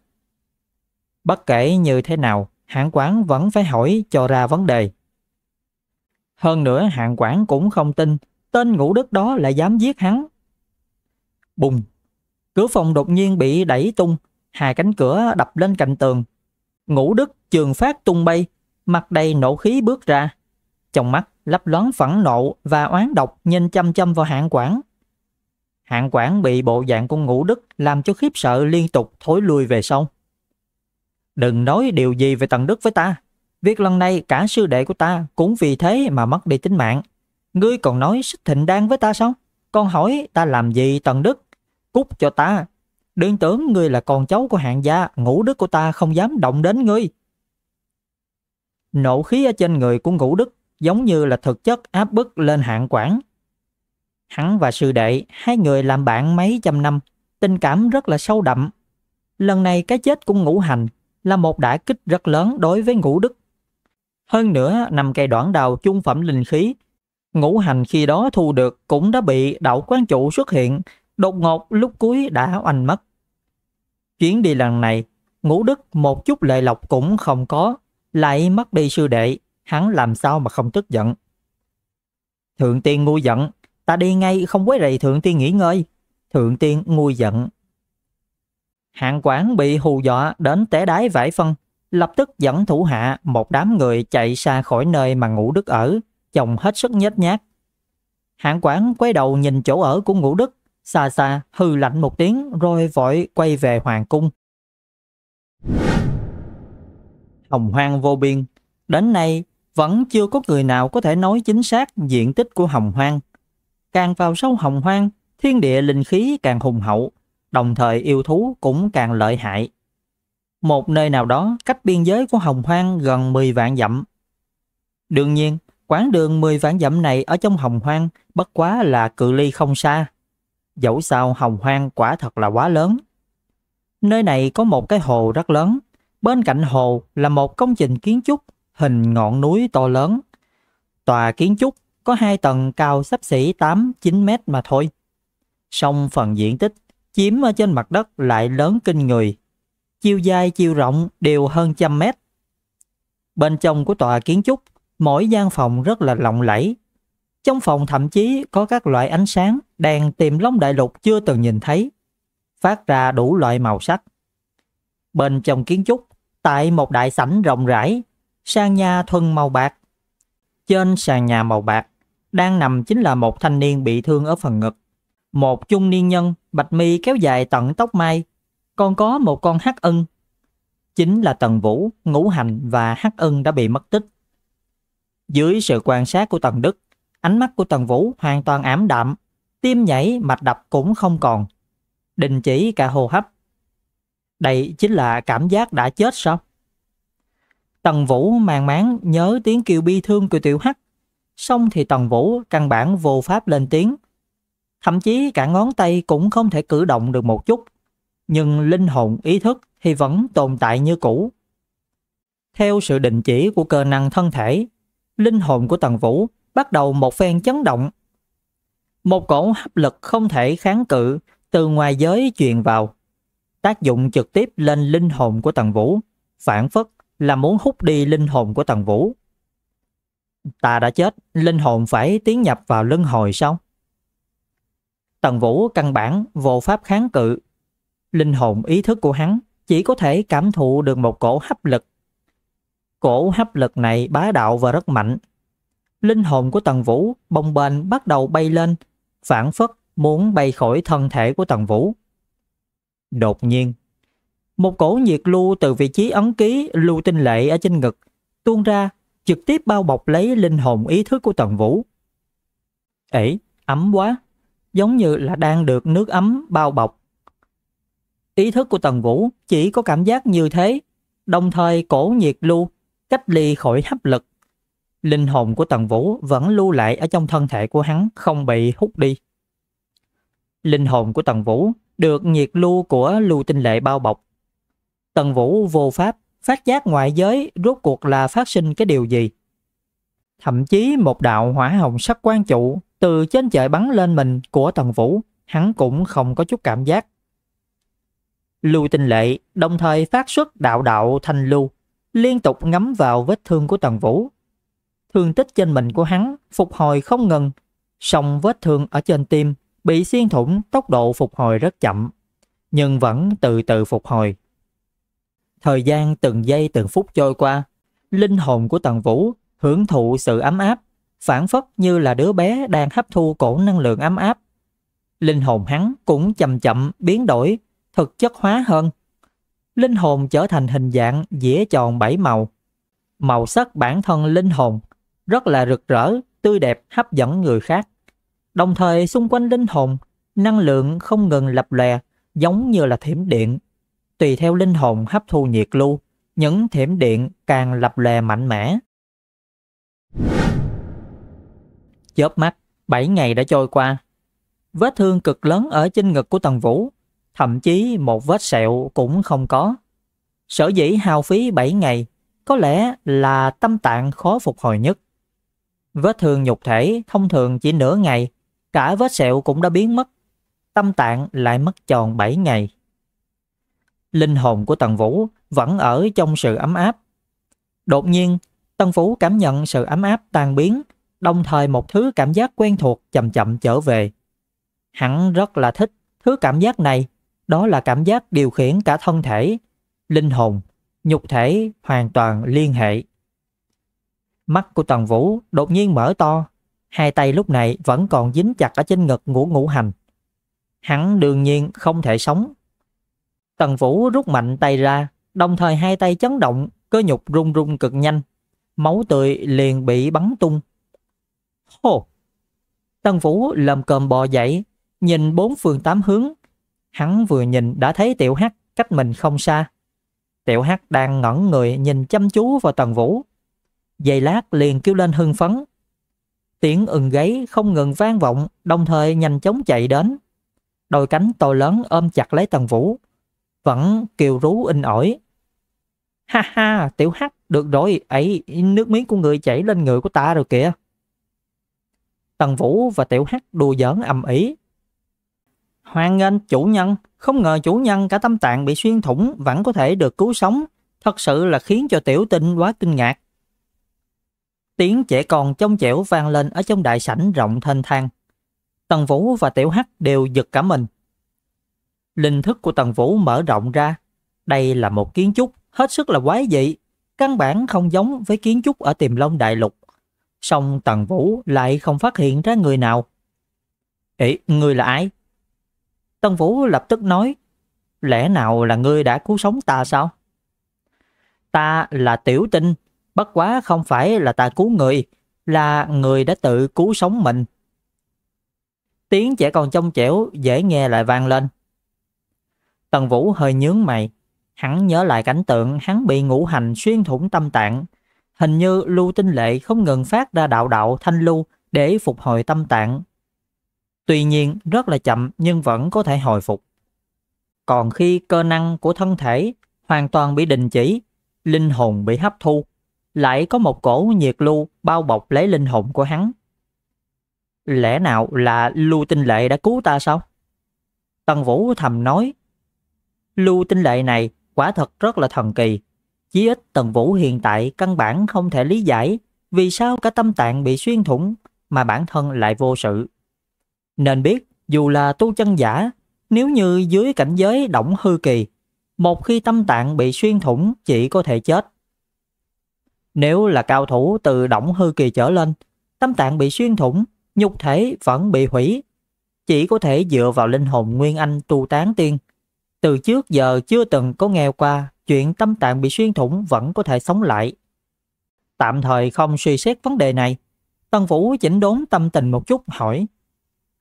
Bất kể như thế nào, hạng Quản vẫn phải hỏi cho ra vấn đề. Hơn nữa hạng Quản cũng không tin tên ngũ đức đó lại dám giết hắn. Bùng! Cửa phòng đột nhiên bị đẩy tung, hai cánh cửa đập lên cạnh tường. Ngũ đức trường phát tung bay, mặt đầy nộ khí bước ra. Trong mắt lấp loáng phẫn nộ và oán độc nhìn chăm chăm vào hạng quản. Hạng quản bị bộ dạng của ngũ đức làm cho khiếp sợ liên tục thối lui về sau. Đừng nói điều gì về tần đức với ta. Việc lần này cả sư đệ của ta cũng vì thế mà mất đi tính mạng. Ngươi còn nói xích thịnh đan với ta sao? Con hỏi ta làm gì tần đức? Cút cho ta. Đừng tưởng ngươi là con cháu của hạng gia, ngũ đức của ta không dám động đến ngươi. Nộ khí ở trên người của ngũ đức giống như là thực chất áp bức lên hạng quản. Hắn và sư đệ, hai người làm bạn mấy trăm năm, tình cảm rất là sâu đậm. Lần này cái chết của ngũ hành là một đả kích rất lớn đối với ngũ đức. Hơn nữa, năm cây đoạn đào chung phẩm linh khí Ngũ hành khi đó thu được cũng đã bị đạo quán chủ xuất hiện, đột ngột lúc cuối đã oanh mất. Chuyến đi lần này, ngũ đức một chút lệ lộc cũng không có, lại mất đi sư đệ, hắn làm sao mà không tức giận. Thượng tiên ngu giận, ta đi ngay không quấy rầy thượng tiên nghỉ ngơi. Thượng tiên ngu giận. Hạng quán bị hù dọa đến té đái vải phân, lập tức dẫn thủ hạ một đám người chạy xa khỏi nơi mà ngũ đức ở, chồng hết sức nhếch nhác. Hạng quản quay đầu nhìn chỗ ở của ngũ đức, xa xa hư lạnh một tiếng rồi vội quay về hoàng cung. Hồng hoang vô biên, đến nay vẫn chưa có người nào có thể nói chính xác diện tích của hồng hoang. Càng vào sâu hồng hoang, thiên địa linh khí càng hùng hậu, đồng thời yêu thú cũng càng lợi hại. Một nơi nào đó cách biên giới của hồng hoang gần 10 vạn dặm. Đương nhiên, Quãng đường 10 vạn dặm này ở trong hồng hoang bất quá là cự ly không xa. Dẫu sao hồng hoang quả thật là quá lớn. Nơi này có một cái hồ rất lớn. Bên cạnh hồ là một công trình kiến trúc hình ngọn núi to lớn. Tòa kiến trúc có hai tầng cao sắp xỉ 8-9 mét mà thôi. Song phần diện tích chiếm ở trên mặt đất lại lớn kinh người. Chiều dài, chiều rộng đều hơn trăm mét. Bên trong của tòa kiến trúc mỗi gian phòng rất là lộng lẫy. Trong phòng thậm chí có các loại ánh sáng đèn tìm long đại lục chưa từng nhìn thấy, phát ra đủ loại màu sắc. Bên trong kiến trúc, tại một đại sảnh rộng rãi, sàn nhà thuần màu bạc. Trên sàn nhà màu bạc, đang nằm chính là một thanh niên bị thương ở phần ngực. Một trung niên nhân bạch mi kéo dài tận tóc mai, còn có một con hắc ân, Chính là Tần Vũ, Ngũ Hành và Hắc Ân đã bị mất tích. Dưới sự quan sát của Tần Đức, ánh mắt của Tần Vũ hoàn toàn ám đạm, tim nhảy mạch đập cũng không còn. Đình chỉ cả hô hấp. Đây chính là cảm giác đã chết sao? Tần Vũ màng máng nhớ tiếng kêu bi thương của Tiểu Hắc. Xong thì Tần Vũ căn bản vô pháp lên tiếng. Thậm chí cả ngón tay cũng không thể cử động được một chút. Nhưng linh hồn ý thức thì vẫn tồn tại như cũ. Theo sự định chỉ của cơ năng thân thể, linh hồn của Tần Vũ bắt đầu một phen chấn động. Một cổ hấp lực không thể kháng cự từ ngoài giới truyền vào, tác dụng trực tiếp lên linh hồn của Tần Vũ, phản phất là muốn hút đi linh hồn của Tần Vũ. Ta đã chết, linh hồn phải tiến nhập vào luân hồi sao? Tần Vũ căn bản vô pháp kháng cự. Linh hồn ý thức của hắn chỉ có thể cảm thụ được một cổ hấp lực Cổ hấp lực này bá đạo và rất mạnh. Linh hồn của Tần Vũ bồng bềnh bắt đầu bay lên, phản phất muốn bay khỏi thân thể của Tần Vũ. Đột nhiên, một cổ nhiệt lưu từ vị trí ấn ký lưu tinh lệ ở trên ngực tuôn ra, trực tiếp bao bọc lấy linh hồn ý thức của Tần Vũ. Ê, ấm quá, giống như là đang được nước ấm bao bọc. Ý thức của Tần Vũ chỉ có cảm giác như thế, đồng thời cổ nhiệt lưu cách ly khỏi hấp lực. Linh hồn của Tần Vũ vẫn lưu lại ở trong thân thể của hắn không bị hút đi. Linh hồn của Tần Vũ được nhiệt lưu của lưu tinh lệ bao bọc. Tần Vũ vô pháp, phát giác ngoại giới rốt cuộc là phát sinh cái điều gì. Thậm chí một đạo hỏa hồng sắc quan trụ từ trên trời bắn lên mình của Tần Vũ, hắn cũng không có chút cảm giác. Lưu tinh lệ đồng thời phát xuất đạo đạo thanh lưu liên tục ngắm vào vết thương của Tần Vũ. Thương tích trên mình của hắn phục hồi không ngừng, song vết thương ở trên tim bị xuyên thủng tốc độ phục hồi rất chậm, nhưng vẫn từ từ phục hồi. Thời gian từng giây từng phút trôi qua, linh hồn của Tần Vũ hưởng thụ sự ấm áp, phản phất như là đứa bé đang hấp thu cổ năng lượng ấm áp. Linh hồn hắn cũng chậm chậm biến đổi, thực chất hóa hơn, linh hồn trở thành hình dạng dĩa tròn bảy màu. Màu sắc bản thân linh hồn rất là rực rỡ, tươi đẹp, hấp dẫn người khác. Đồng thời xung quanh linh hồn, năng lượng không ngừng lập lè, giống như là thiểm điện. Tùy theo linh hồn hấp thu nhiệt lưu, những thiểm điện càng lập lè mạnh mẽ. Chớp mắt, 7 ngày đã trôi qua. Vết thương cực lớn ở trên ngực của Tần Vũ thậm chí một vết sẹo cũng không có. Sở dĩ hao phí 7 ngày, có lẽ là tâm tạng khó phục hồi nhất. Vết thương nhục thể thông thường chỉ nửa ngày, cả vết sẹo cũng đã biến mất. Tâm tạng lại mất tròn 7 ngày. Linh hồn của Tần Vũ vẫn ở trong sự ấm áp. Đột nhiên, Tần Vũ cảm nhận sự ấm áp tan biến, đồng thời một thứ cảm giác quen thuộc chậm chậm trở về. Hắn rất là thích thứ cảm giác này đó là cảm giác điều khiển cả thân thể, linh hồn, nhục thể hoàn toàn liên hệ. Mắt của Tần Vũ đột nhiên mở to, hai tay lúc này vẫn còn dính chặt ở trên ngực ngủ ngũ hành. Hắn đương nhiên không thể sống. Tần Vũ rút mạnh tay ra, đồng thời hai tay chấn động, cơ nhục rung rung cực nhanh. Máu tươi liền bị bắn tung. hô! Tần Vũ lầm cơm bò dậy, nhìn bốn phương tám hướng, Hắn vừa nhìn đã thấy Tiểu Hắc cách mình không xa. Tiểu Hắc đang ngẩn người nhìn chăm chú vào Tần Vũ. Giây lát liền kêu lên hưng phấn. Tiếng ừng gáy không ngừng vang vọng, đồng thời nhanh chóng chạy đến. Đôi cánh to lớn ôm chặt lấy Tần Vũ, vẫn kêu rú in ỏi. Ha ha, Tiểu Hắc, được rồi, ấy nước miếng của người chảy lên người của ta rồi kìa. Tần Vũ và Tiểu Hắc đùa giỡn âm ý, Hoan nghênh chủ nhân, không ngờ chủ nhân cả tâm tạng bị xuyên thủng vẫn có thể được cứu sống, thật sự là khiến cho tiểu tinh quá kinh ngạc. Tiếng trẻ con trong chẻo vang lên ở trong đại sảnh rộng thênh thang. Tần Vũ và Tiểu Hắc đều giật cả mình. Linh thức của Tần Vũ mở rộng ra. Đây là một kiến trúc hết sức là quái dị, căn bản không giống với kiến trúc ở Tiềm Long Đại Lục. Song Tần Vũ lại không phát hiện ra người nào. Ê, người là ai? Tân Vũ lập tức nói, lẽ nào là ngươi đã cứu sống ta sao? Ta là tiểu tinh, bất quá không phải là ta cứu người, là người đã tự cứu sống mình. Tiếng trẻ còn trong trẻo dễ nghe lại vang lên. Tần Vũ hơi nhướng mày, hắn nhớ lại cảnh tượng hắn bị ngũ hành xuyên thủng tâm tạng. Hình như Lưu Tinh Lệ không ngừng phát ra đạo đạo thanh lưu để phục hồi tâm tạng. Tuy nhiên rất là chậm nhưng vẫn có thể hồi phục. Còn khi cơ năng của thân thể hoàn toàn bị đình chỉ, linh hồn bị hấp thu, lại có một cổ nhiệt lưu bao bọc lấy linh hồn của hắn. Lẽ nào là Lưu Tinh Lệ đã cứu ta sao? Tần Vũ thầm nói. Lưu Tinh Lệ này quả thật rất là thần kỳ. Chí ít Tần Vũ hiện tại căn bản không thể lý giải vì sao cả tâm tạng bị xuyên thủng mà bản thân lại vô sự. Nên biết, dù là tu chân giả, nếu như dưới cảnh giới động hư kỳ, một khi tâm tạng bị xuyên thủng chỉ có thể chết. Nếu là cao thủ từ động hư kỳ trở lên, tâm tạng bị xuyên thủng, nhục thể vẫn bị hủy, chỉ có thể dựa vào linh hồn Nguyên Anh tu tán tiên. Từ trước giờ chưa từng có nghe qua chuyện tâm tạng bị xuyên thủng vẫn có thể sống lại. Tạm thời không suy xét vấn đề này, Tần Vũ chỉnh đốn tâm tình một chút hỏi.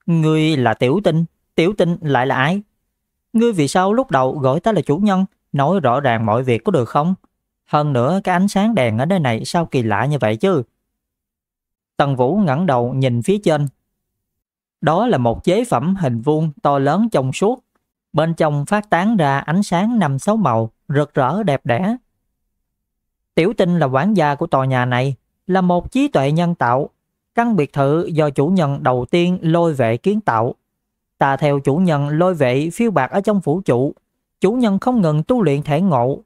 Ngươi là Tiểu Tinh, Tiểu Tinh lại là ai? Ngươi vì sao lúc đầu gọi ta là chủ nhân, nói rõ ràng mọi việc có được không? Hơn nữa cái ánh sáng đèn ở nơi này sao kỳ lạ như vậy chứ? Tần Vũ ngẩng đầu nhìn phía trên. Đó là một chế phẩm hình vuông to lớn trong suốt. Bên trong phát tán ra ánh sáng năm sáu màu, rực rỡ đẹp đẽ. Tiểu tinh là quản gia của tòa nhà này, là một trí tuệ nhân tạo Căn biệt thự do chủ nhân đầu tiên lôi vệ kiến tạo. Ta theo chủ nhân lôi vệ phiêu bạc ở trong vũ trụ. Chủ nhân không ngừng tu luyện thể ngộ.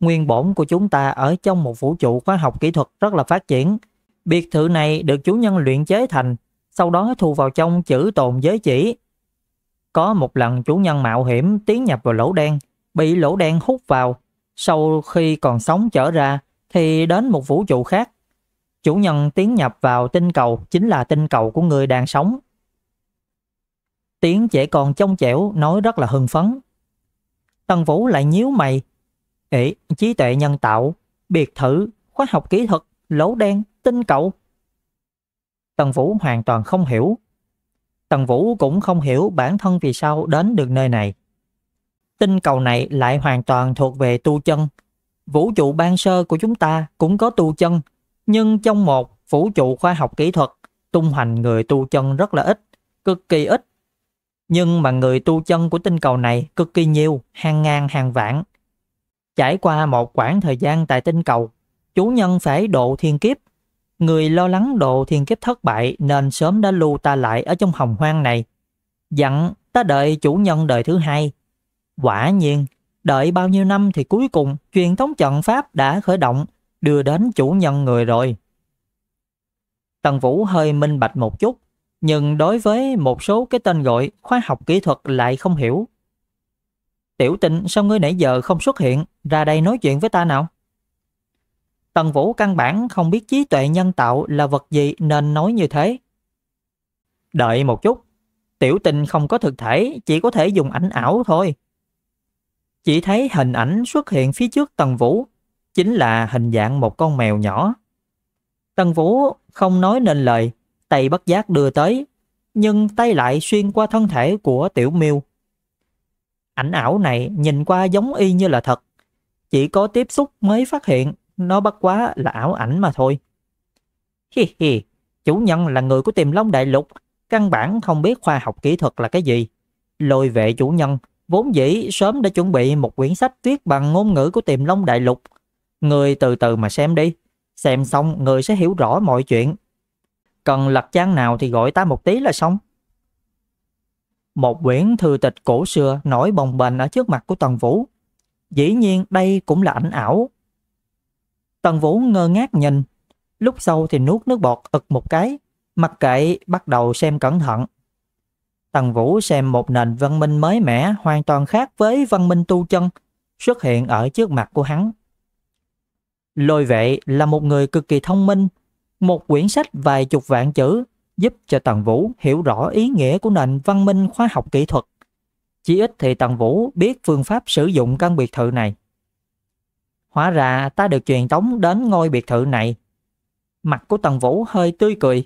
Nguyên bổn của chúng ta ở trong một vũ trụ khoa học kỹ thuật rất là phát triển. Biệt thự này được chủ nhân luyện chế thành, sau đó thu vào trong chữ tồn giới chỉ. Có một lần chủ nhân mạo hiểm tiến nhập vào lỗ đen, bị lỗ đen hút vào. Sau khi còn sống trở ra thì đến một vũ trụ khác Chủ nhân tiến nhập vào tinh cầu chính là tinh cầu của người đang sống. Tiếng trẻ còn trong chẻo nói rất là hưng phấn. Tần Vũ lại nhíu mày. Ê, trí tuệ nhân tạo, biệt thự, khoa học kỹ thuật, lỗ đen, tinh cầu. Tần Vũ hoàn toàn không hiểu. Tần Vũ cũng không hiểu bản thân vì sao đến được nơi này. Tinh cầu này lại hoàn toàn thuộc về tu chân. Vũ trụ ban sơ của chúng ta cũng có tu chân, nhưng trong một vũ trụ khoa học kỹ thuật tung hành người tu chân rất là ít, cực kỳ ít. Nhưng mà người tu chân của tinh cầu này cực kỳ nhiều, hàng ngàn hàng vạn. Trải qua một quãng thời gian tại tinh cầu, chủ nhân phải độ thiên kiếp. Người lo lắng độ thiên kiếp thất bại nên sớm đã lưu ta lại ở trong hồng hoang này. Dặn ta đợi chủ nhân đời thứ hai. Quả nhiên, đợi bao nhiêu năm thì cuối cùng truyền thống trận Pháp đã khởi động đưa đến chủ nhân người rồi. Tần Vũ hơi minh bạch một chút, nhưng đối với một số cái tên gọi khoa học kỹ thuật lại không hiểu. Tiểu tịnh sao ngươi nãy giờ không xuất hiện, ra đây nói chuyện với ta nào? Tần Vũ căn bản không biết trí tuệ nhân tạo là vật gì nên nói như thế. Đợi một chút, tiểu tình không có thực thể, chỉ có thể dùng ảnh ảo thôi. Chỉ thấy hình ảnh xuất hiện phía trước Tần Vũ, chính là hình dạng một con mèo nhỏ. Tân Vũ không nói nên lời, tay bất giác đưa tới, nhưng tay lại xuyên qua thân thể của Tiểu Miêu. Ảnh ảo này nhìn qua giống y như là thật, chỉ có tiếp xúc mới phát hiện nó bất quá là ảo ảnh mà thôi. Hi hi, chủ nhân là người của Tiềm Long Đại Lục, căn bản không biết khoa học kỹ thuật là cái gì. Lôi vệ chủ nhân vốn dĩ sớm đã chuẩn bị một quyển sách tuyết bằng ngôn ngữ của Tiềm Long Đại Lục, Ngươi từ từ mà xem đi. Xem xong ngươi sẽ hiểu rõ mọi chuyện. Cần lật trang nào thì gọi ta một tí là xong. Một quyển thư tịch cổ xưa nổi bồng bềnh ở trước mặt của Tần Vũ. Dĩ nhiên đây cũng là ảnh ảo. Tần Vũ ngơ ngác nhìn. Lúc sau thì nuốt nước bọt ực một cái. Mặc kệ bắt đầu xem cẩn thận. Tần Vũ xem một nền văn minh mới mẻ hoàn toàn khác với văn minh tu chân xuất hiện ở trước mặt của hắn. Lôi vệ là một người cực kỳ thông minh. Một quyển sách vài chục vạn chữ giúp cho Tần Vũ hiểu rõ ý nghĩa của nền văn minh khoa học kỹ thuật. Chỉ ít thì Tần Vũ biết phương pháp sử dụng căn biệt thự này. Hóa ra ta được truyền tống đến ngôi biệt thự này. Mặt của Tần Vũ hơi tươi cười.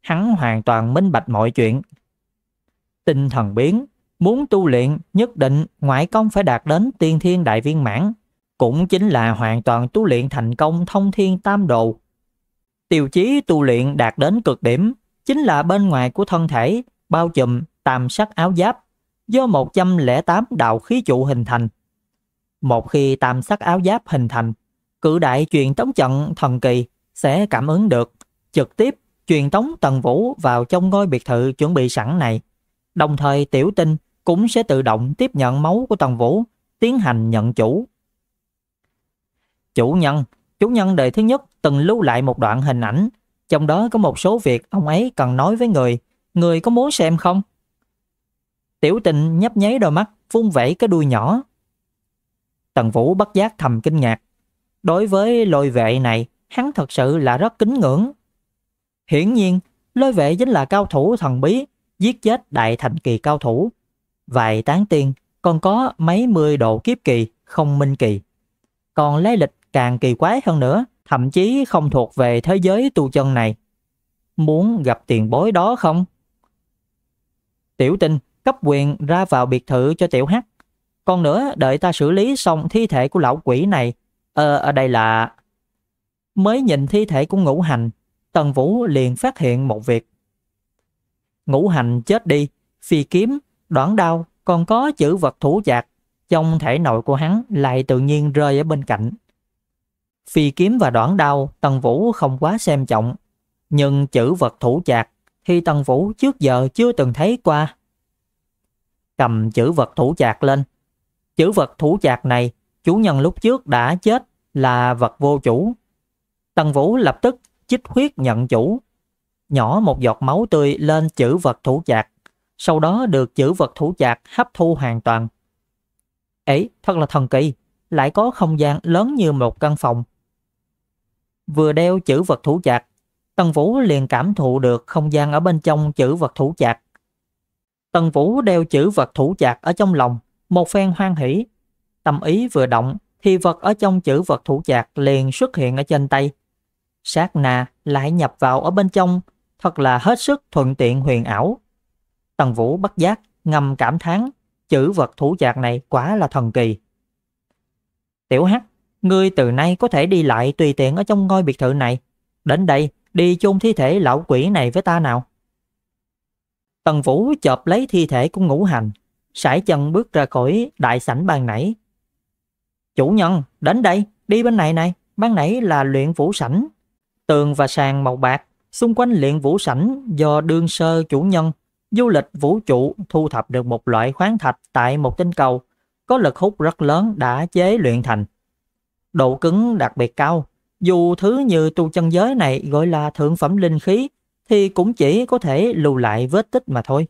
Hắn hoàn toàn minh bạch mọi chuyện. Tinh thần biến, muốn tu luyện nhất định ngoại công phải đạt đến tiên thiên đại viên mãn cũng chính là hoàn toàn tu luyện thành công thông thiên tam độ. Tiêu chí tu luyện đạt đến cực điểm chính là bên ngoài của thân thể bao trùm tam sắc áo giáp do 108 đạo khí trụ hình thành. Một khi tam sắc áo giáp hình thành, cự đại truyền tống trận thần kỳ sẽ cảm ứng được, trực tiếp truyền tống tần vũ vào trong ngôi biệt thự chuẩn bị sẵn này. Đồng thời tiểu tinh cũng sẽ tự động tiếp nhận máu của tần vũ, tiến hành nhận chủ. Chủ nhân, chủ nhân đời thứ nhất từng lưu lại một đoạn hình ảnh, trong đó có một số việc ông ấy cần nói với người, người có muốn xem không? Tiểu tình nhấp nháy đôi mắt, vung vẩy cái đuôi nhỏ. Tần Vũ bất giác thầm kinh ngạc. Đối với lôi vệ này, hắn thật sự là rất kính ngưỡng. Hiển nhiên, lôi vệ chính là cao thủ thần bí, giết chết đại thành kỳ cao thủ. Vài tán tiên, còn có mấy mươi độ kiếp kỳ, không minh kỳ. Còn lấy lịch càng kỳ quái hơn nữa, thậm chí không thuộc về thế giới tu chân này. Muốn gặp tiền bối đó không? Tiểu tinh cấp quyền ra vào biệt thự cho tiểu hắc. Còn nữa, đợi ta xử lý xong thi thể của lão quỷ này. Ờ, ở đây là... Mới nhìn thi thể của ngũ hành, Tần Vũ liền phát hiện một việc. Ngũ hành chết đi, phi kiếm, đoạn đao, còn có chữ vật thủ chạc. Trong thể nội của hắn lại tự nhiên rơi ở bên cạnh, Phi kiếm và đoạn đao, Tần Vũ không quá xem trọng. Nhưng chữ vật thủ chạc thì Tần Vũ trước giờ chưa từng thấy qua. Cầm chữ vật thủ chạc lên. Chữ vật thủ chạc này, chủ nhân lúc trước đã chết là vật vô chủ. Tần Vũ lập tức chích huyết nhận chủ. Nhỏ một giọt máu tươi lên chữ vật thủ chạc. Sau đó được chữ vật thủ chạc hấp thu hoàn toàn. Ấy, thật là thần kỳ. Lại có không gian lớn như một căn phòng vừa đeo chữ vật thủ chặt, Tân Vũ liền cảm thụ được không gian ở bên trong chữ vật thủ chặt. Tân Vũ đeo chữ vật thủ chặt ở trong lòng, một phen hoan hỷ. Tâm ý vừa động, thì vật ở trong chữ vật thủ chặt liền xuất hiện ở trên tay. Sát nà lại nhập vào ở bên trong, thật là hết sức thuận tiện huyền ảo. Tần Vũ bất giác, ngầm cảm thán chữ vật thủ chặt này quá là thần kỳ. Tiểu Hắc Ngươi từ nay có thể đi lại tùy tiện ở trong ngôi biệt thự này. Đến đây, đi chôn thi thể lão quỷ này với ta nào. Tần Vũ chộp lấy thi thể của ngũ hành, sải chân bước ra khỏi đại sảnh ban nãy. Chủ nhân, đến đây, đi bên này này, ban nãy là luyện vũ sảnh. Tường và sàn màu bạc, xung quanh luyện vũ sảnh do đương sơ chủ nhân, du lịch vũ trụ thu thập được một loại khoáng thạch tại một tinh cầu, có lực hút rất lớn đã chế luyện thành độ cứng đặc biệt cao. Dù thứ như tu chân giới này gọi là thượng phẩm linh khí thì cũng chỉ có thể lưu lại vết tích mà thôi.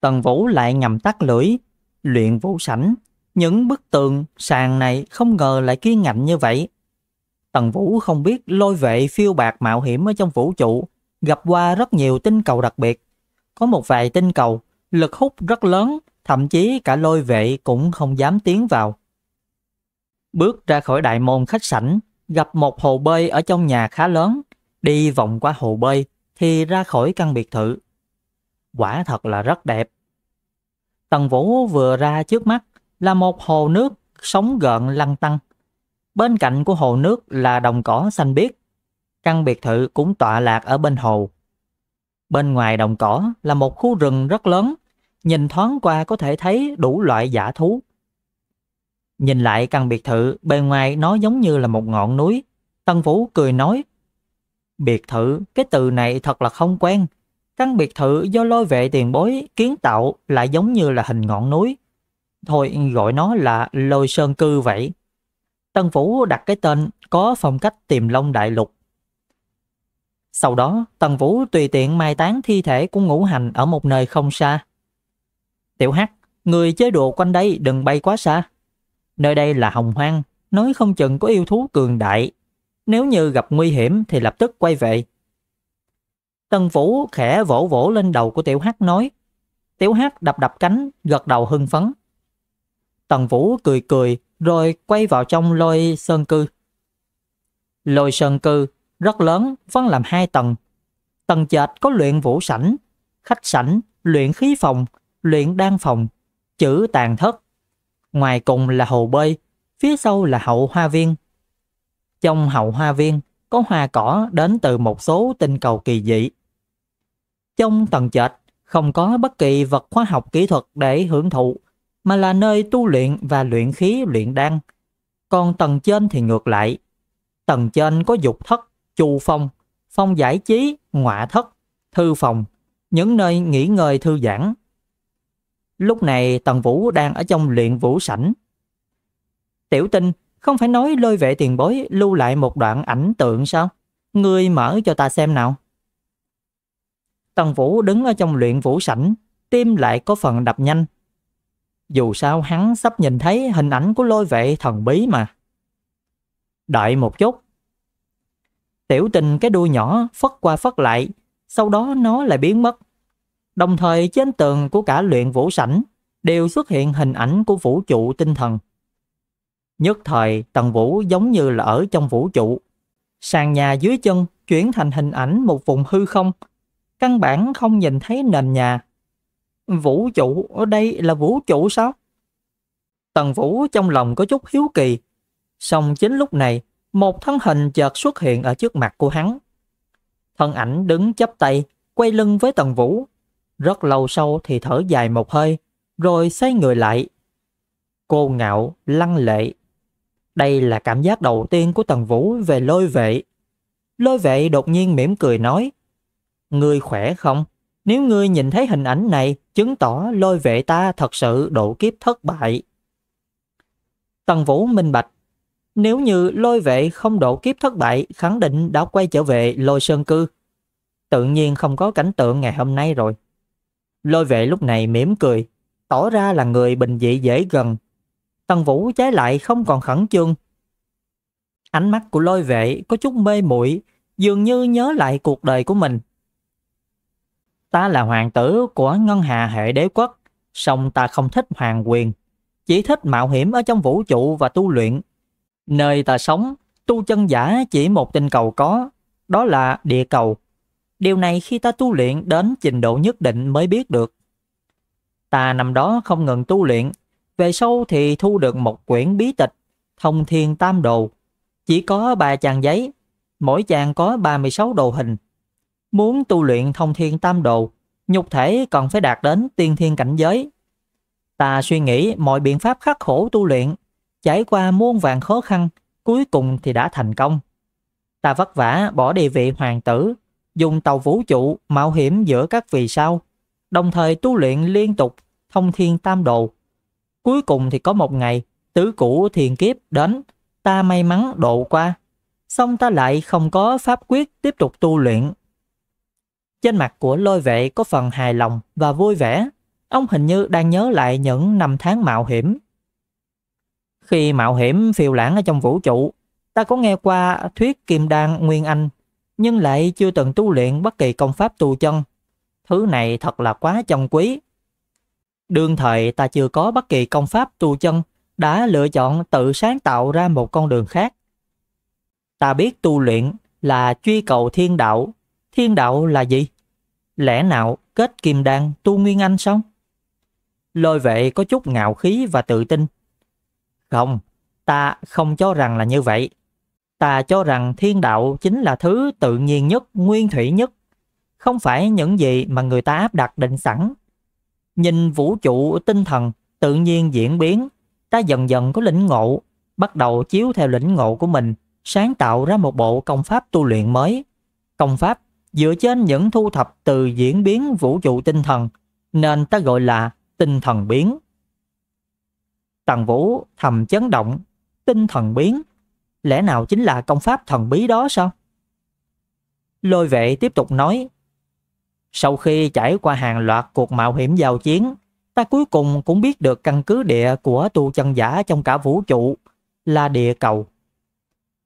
Tần Vũ lại ngầm tắt lưỡi, luyện vũ sảnh. Những bức tường sàn này không ngờ lại kiên ngạnh như vậy. Tần Vũ không biết lôi vệ phiêu bạc mạo hiểm ở trong vũ trụ, gặp qua rất nhiều tinh cầu đặc biệt. Có một vài tinh cầu, lực hút rất lớn, thậm chí cả lôi vệ cũng không dám tiến vào. Bước ra khỏi đại môn khách sảnh, gặp một hồ bơi ở trong nhà khá lớn, đi vòng qua hồ bơi thì ra khỏi căn biệt thự. Quả thật là rất đẹp. Tần Vũ vừa ra trước mắt là một hồ nước sóng gợn lăn tăn. Bên cạnh của hồ nước là đồng cỏ xanh biếc. Căn biệt thự cũng tọa lạc ở bên hồ. Bên ngoài đồng cỏ là một khu rừng rất lớn, nhìn thoáng qua có thể thấy đủ loại giả thú. Nhìn lại căn biệt thự, bề ngoài nó giống như là một ngọn núi. Tân Vũ cười nói, biệt thự, cái từ này thật là không quen. Căn biệt thự do lôi vệ tiền bối kiến tạo lại giống như là hình ngọn núi. Thôi gọi nó là lôi sơn cư vậy. Tân Vũ đặt cái tên có phong cách tiềm long đại lục. Sau đó, tân Vũ tùy tiện mai tán thi thể của ngũ hành ở một nơi không xa. Tiểu Hắc, người chế độ quanh đây đừng bay quá xa. Nơi đây là hồng hoang, nói không chừng có yêu thú cường đại. Nếu như gặp nguy hiểm thì lập tức quay về. Tần Vũ khẽ vỗ vỗ lên đầu của Tiểu Hắc nói. Tiểu Hắc đập đập cánh, gật đầu hưng phấn. Tần Vũ cười cười rồi quay vào trong lôi sơn cư. Lôi sơn cư rất lớn, phân làm hai tầng. Tầng chệt có luyện vũ sảnh, khách sảnh, luyện khí phòng, luyện đan phòng, chữ tàn thất, ngoài cùng là hồ bơi, phía sau là hậu hoa viên. Trong hậu hoa viên có hoa cỏ đến từ một số tinh cầu kỳ dị. Trong tầng trệt không có bất kỳ vật khoa học kỹ thuật để hưởng thụ, mà là nơi tu luyện và luyện khí luyện đan. Còn tầng trên thì ngược lại. Tầng trên có dục thất, chu phong, phong giải trí, ngọa thất, thư phòng, những nơi nghỉ ngơi thư giãn Lúc này Tần Vũ đang ở trong luyện vũ sảnh. Tiểu tinh, không phải nói lôi vệ tiền bối lưu lại một đoạn ảnh tượng sao? Ngươi mở cho ta xem nào. Tần Vũ đứng ở trong luyện vũ sảnh, tim lại có phần đập nhanh. Dù sao hắn sắp nhìn thấy hình ảnh của lôi vệ thần bí mà. Đợi một chút. Tiểu tình cái đuôi nhỏ phất qua phất lại, sau đó nó lại biến mất. Đồng thời trên tường của cả luyện vũ sảnh đều xuất hiện hình ảnh của vũ trụ tinh thần. Nhất thời, Tần Vũ giống như là ở trong vũ trụ. Sàn nhà dưới chân chuyển thành hình ảnh một vùng hư không, căn bản không nhìn thấy nền nhà. Vũ trụ ở đây là vũ trụ sao? Tần Vũ trong lòng có chút hiếu kỳ. Song chính lúc này, một thân hình chợt xuất hiện ở trước mặt của hắn. Thân ảnh đứng chắp tay, quay lưng với Tần Vũ, rất lâu sau thì thở dài một hơi, rồi xoay người lại. Cô ngạo, lăng lệ. Đây là cảm giác đầu tiên của Tần Vũ về lôi vệ. Lôi vệ đột nhiên mỉm cười nói. Ngươi khỏe không? Nếu ngươi nhìn thấy hình ảnh này, chứng tỏ lôi vệ ta thật sự độ kiếp thất bại. Tần Vũ minh bạch. Nếu như lôi vệ không độ kiếp thất bại, khẳng định đã quay trở về lôi sơn cư. Tự nhiên không có cảnh tượng ngày hôm nay rồi. Lôi vệ lúc này mỉm cười, tỏ ra là người bình dị dễ gần. Tần Vũ trái lại không còn khẩn trương. Ánh mắt của lôi vệ có chút mê muội dường như nhớ lại cuộc đời của mình. Ta là hoàng tử của Ngân Hà hệ đế quốc, song ta không thích hoàng quyền, chỉ thích mạo hiểm ở trong vũ trụ và tu luyện. Nơi ta sống, tu chân giả chỉ một tinh cầu có, đó là địa cầu. Điều này khi ta tu luyện đến trình độ nhất định mới biết được. Ta năm đó không ngừng tu luyện, về sau thì thu được một quyển bí tịch, thông thiên tam đồ. Chỉ có ba chàng giấy, mỗi chàng có 36 đồ hình. Muốn tu luyện thông thiên tam đồ, nhục thể còn phải đạt đến tiên thiên cảnh giới. Ta suy nghĩ mọi biện pháp khắc khổ tu luyện, trải qua muôn vàng khó khăn, cuối cùng thì đã thành công. Ta vất vả bỏ địa vị hoàng tử, dùng tàu vũ trụ mạo hiểm giữa các vì sao, đồng thời tu luyện liên tục thông thiên tam độ. Cuối cùng thì có một ngày, tứ cũ thiền kiếp đến, ta may mắn độ qua, xong ta lại không có pháp quyết tiếp tục tu luyện. Trên mặt của lôi vệ có phần hài lòng và vui vẻ, ông hình như đang nhớ lại những năm tháng mạo hiểm. Khi mạo hiểm phiêu lãng ở trong vũ trụ, ta có nghe qua thuyết kim đan Nguyên Anh nhưng lại chưa từng tu luyện bất kỳ công pháp tu chân. Thứ này thật là quá chân quý. Đương thời ta chưa có bất kỳ công pháp tu chân, đã lựa chọn tự sáng tạo ra một con đường khác. Ta biết tu luyện là truy cầu thiên đạo. Thiên đạo là gì? Lẽ nào kết kim đan tu nguyên anh xong? Lôi vệ có chút ngạo khí và tự tin. Không, ta không cho rằng là như vậy ta cho rằng thiên đạo chính là thứ tự nhiên nhất, nguyên thủy nhất, không phải những gì mà người ta áp đặt định sẵn. Nhìn vũ trụ tinh thần tự nhiên diễn biến, ta dần dần có lĩnh ngộ, bắt đầu chiếu theo lĩnh ngộ của mình, sáng tạo ra một bộ công pháp tu luyện mới. Công pháp dựa trên những thu thập từ diễn biến vũ trụ tinh thần, nên ta gọi là tinh thần biến. Tần Vũ thầm chấn động, tinh thần biến lẽ nào chính là công pháp thần bí đó sao? Lôi vệ tiếp tục nói, sau khi trải qua hàng loạt cuộc mạo hiểm giao chiến, ta cuối cùng cũng biết được căn cứ địa của tu chân giả trong cả vũ trụ là địa cầu.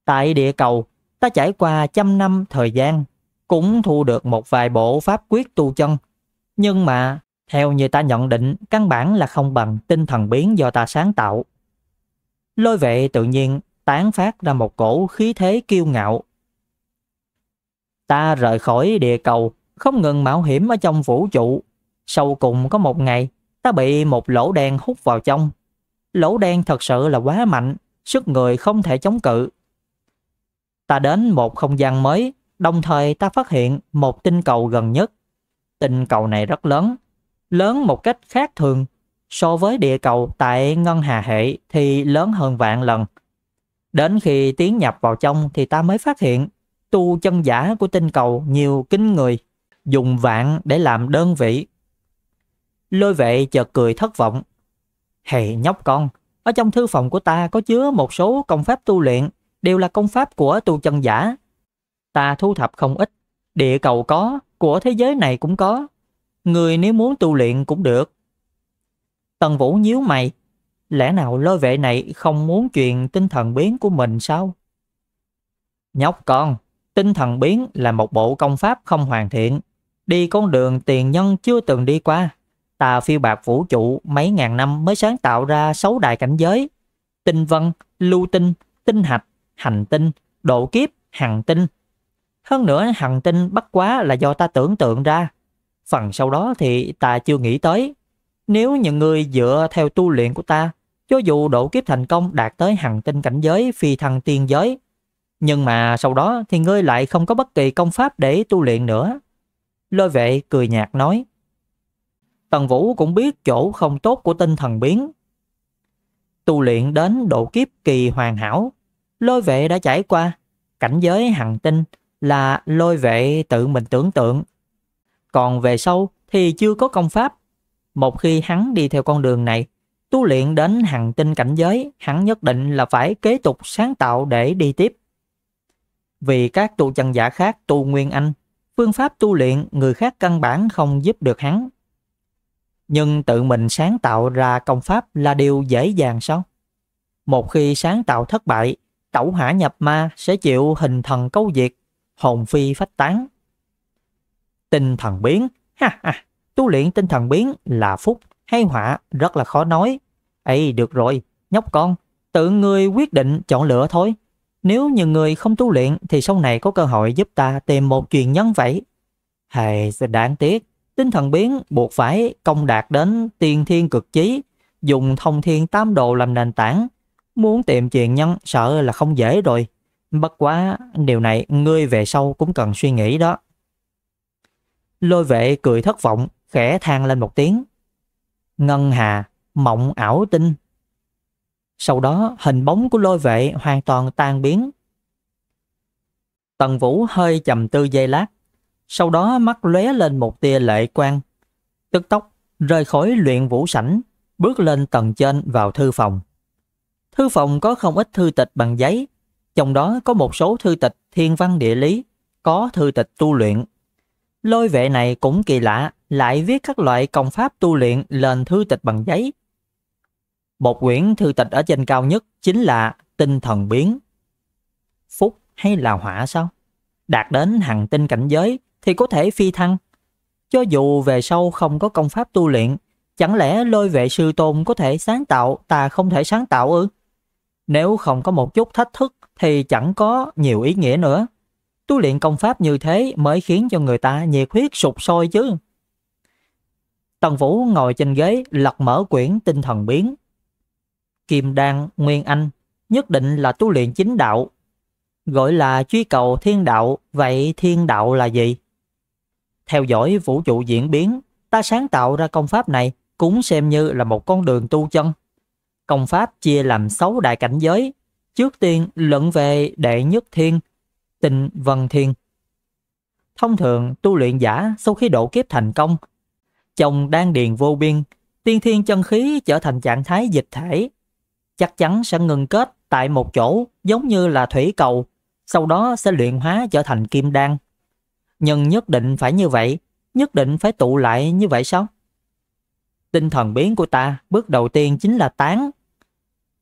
Tại địa cầu, ta trải qua trăm năm thời gian, cũng thu được một vài bộ pháp quyết tu chân. Nhưng mà, theo như ta nhận định, căn bản là không bằng tinh thần biến do ta sáng tạo. Lôi vệ tự nhiên tán phát ra một cổ khí thế kiêu ngạo. Ta rời khỏi địa cầu, không ngừng mạo hiểm ở trong vũ trụ. Sau cùng có một ngày, ta bị một lỗ đen hút vào trong. Lỗ đen thật sự là quá mạnh, sức người không thể chống cự. Ta đến một không gian mới, đồng thời ta phát hiện một tinh cầu gần nhất. Tinh cầu này rất lớn, lớn một cách khác thường. So với địa cầu tại Ngân Hà Hệ thì lớn hơn vạn lần. Đến khi tiến nhập vào trong thì ta mới phát hiện tu chân giả của tinh cầu nhiều kính người, dùng vạn để làm đơn vị. Lôi vệ chợt cười thất vọng. Hề nhóc con, ở trong thư phòng của ta có chứa một số công pháp tu luyện, đều là công pháp của tu chân giả. Ta thu thập không ít, địa cầu có, của thế giới này cũng có. Người nếu muốn tu luyện cũng được. Tần Vũ nhíu mày, Lẽ nào lôi vệ này không muốn truyền tinh thần biến của mình sao? Nhóc con, tinh thần biến là một bộ công pháp không hoàn thiện. Đi con đường tiền nhân chưa từng đi qua. Tà phiêu bạc vũ trụ mấy ngàn năm mới sáng tạo ra sáu đại cảnh giới. Tinh vân, lưu tinh, tinh hạch, hành tinh, độ kiếp, hằng tinh. Hơn nữa hằng tinh bất quá là do ta tưởng tượng ra. Phần sau đó thì ta chưa nghĩ tới. Nếu những người dựa theo tu luyện của ta cho dù độ kiếp thành công đạt tới hằng tinh cảnh giới phi thăng tiên giới, nhưng mà sau đó thì ngươi lại không có bất kỳ công pháp để tu luyện nữa. Lôi vệ cười nhạt nói. Tần Vũ cũng biết chỗ không tốt của tinh thần biến. Tu luyện đến độ kiếp kỳ hoàn hảo, lôi vệ đã trải qua cảnh giới hằng tinh là lôi vệ tự mình tưởng tượng. Còn về sau thì chưa có công pháp. Một khi hắn đi theo con đường này tu luyện đến hàng tinh cảnh giới, hắn nhất định là phải kế tục sáng tạo để đi tiếp. Vì các tu chân giả khác tu nguyên anh, phương pháp tu luyện người khác căn bản không giúp được hắn. Nhưng tự mình sáng tạo ra công pháp là điều dễ dàng sao? Một khi sáng tạo thất bại, tẩu hỏa nhập ma sẽ chịu hình thần câu diệt, hồn phi phách tán. Tinh thần biến, ha ha, tu luyện tinh thần biến là phúc hay họa rất là khó nói. ấy được rồi, nhóc con, tự người quyết định chọn lựa thôi. Nếu nhiều người không tu luyện thì sau này có cơ hội giúp ta tìm một truyền nhân vậy. Hay đáng tiếc, tinh thần biến buộc phải công đạt đến tiên thiên cực chí, dùng thông thiên tam độ làm nền tảng. Muốn tìm truyền nhân sợ là không dễ rồi. Bất quá, điều này ngươi về sau cũng cần suy nghĩ đó. Lôi vệ cười thất vọng, khẽ than lên một tiếng ngân hà, mộng ảo tinh. Sau đó hình bóng của lôi vệ hoàn toàn tan biến. Tần Vũ hơi trầm tư giây lát, sau đó mắt lóe lên một tia lệ quang. Tức tốc rời khỏi luyện vũ sảnh, bước lên tầng trên vào thư phòng. Thư phòng có không ít thư tịch bằng giấy, trong đó có một số thư tịch thiên văn địa lý, có thư tịch tu luyện. Lôi vệ này cũng kỳ lạ, lại viết các loại công pháp tu luyện lên thư tịch bằng giấy. Một quyển thư tịch ở trên cao nhất chính là tinh thần biến. Phúc hay là hỏa sao? Đạt đến hàng tinh cảnh giới thì có thể phi thăng. Cho dù về sau không có công pháp tu luyện, chẳng lẽ lôi vệ sư tôn có thể sáng tạo ta không thể sáng tạo ư? Nếu không có một chút thách thức thì chẳng có nhiều ý nghĩa nữa. Tu luyện công pháp như thế mới khiến cho người ta nhiệt huyết sụp sôi chứ. Tần Vũ ngồi trên ghế lật mở quyển tinh thần biến. Kim Đan Nguyên Anh nhất định là tu luyện chính đạo. Gọi là truy cầu thiên đạo, vậy thiên đạo là gì? Theo dõi vũ trụ diễn biến, ta sáng tạo ra công pháp này cũng xem như là một con đường tu chân. Công pháp chia làm 6 đại cảnh giới, trước tiên luận về đệ nhất thiên, tình vân thiên. Thông thường, tu luyện giả sau khi độ kiếp thành công chồng đan điền vô biên, tiên thiên chân khí trở thành trạng thái dịch thể, chắc chắn sẽ ngừng kết tại một chỗ giống như là thủy cầu, sau đó sẽ luyện hóa trở thành kim đan. Nhưng nhất định phải như vậy, nhất định phải tụ lại như vậy sao? Tinh thần biến của ta bước đầu tiên chính là tán.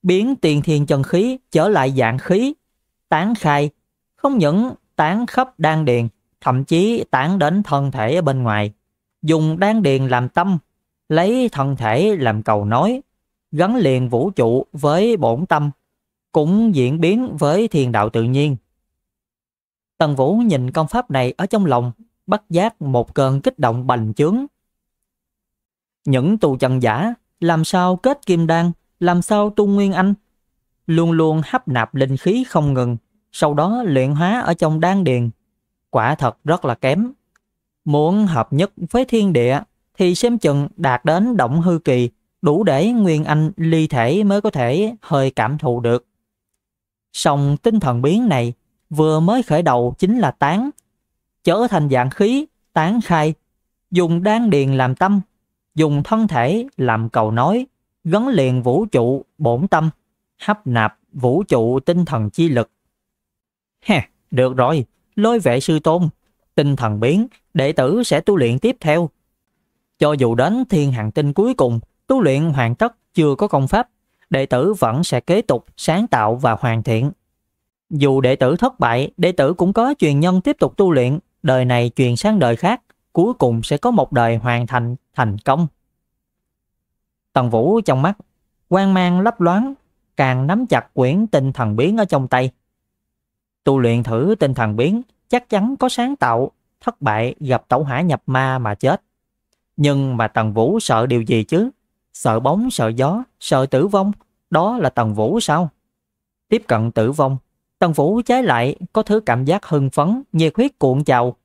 Biến tiền thiên chân khí trở lại dạng khí, tán khai, không những tán khắp đan điền, thậm chí tán đến thân thể bên ngoài dùng đan điền làm tâm, lấy thân thể làm cầu nối gắn liền vũ trụ với bổn tâm, cũng diễn biến với thiền đạo tự nhiên. Tần Vũ nhìn công pháp này ở trong lòng, bắt giác một cơn kích động bành trướng. Những tù trần giả, làm sao kết kim đan, làm sao tu nguyên anh, luôn luôn hấp nạp linh khí không ngừng, sau đó luyện hóa ở trong đan điền. Quả thật rất là kém. Muốn hợp nhất với thiên địa thì xem chừng đạt đến động hư kỳ, đủ để Nguyên Anh ly thể mới có thể hơi cảm thụ được. Song tinh thần biến này vừa mới khởi đầu chính là tán, trở thành dạng khí, tán khai, dùng đan điền làm tâm, dùng thân thể làm cầu nói, gắn liền vũ trụ bổn tâm, hấp nạp vũ trụ tinh thần chi lực. Ha, được rồi, lôi vệ sư tôn, tinh thần biến đệ tử sẽ tu luyện tiếp theo. Cho dù đến thiên hàng tinh cuối cùng, tu luyện hoàn tất chưa có công pháp, đệ tử vẫn sẽ kế tục sáng tạo và hoàn thiện. Dù đệ tử thất bại, đệ tử cũng có truyền nhân tiếp tục tu luyện, đời này truyền sang đời khác, cuối cùng sẽ có một đời hoàn thành thành công. Tần Vũ trong mắt, quan mang lấp loáng, càng nắm chặt quyển tinh thần biến ở trong tay. Tu luyện thử tinh thần biến, chắc chắn có sáng tạo thất bại gặp tẩu hỏa nhập ma mà chết. Nhưng mà Tần Vũ sợ điều gì chứ? Sợ bóng, sợ gió, sợ tử vong, đó là Tần Vũ sao? Tiếp cận tử vong, Tần Vũ trái lại có thứ cảm giác hưng phấn, nhiệt huyết cuộn trào.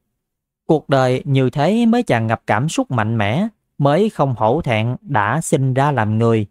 Cuộc đời như thế mới tràn ngập cảm xúc mạnh mẽ, mới không hổ thẹn đã sinh ra làm người.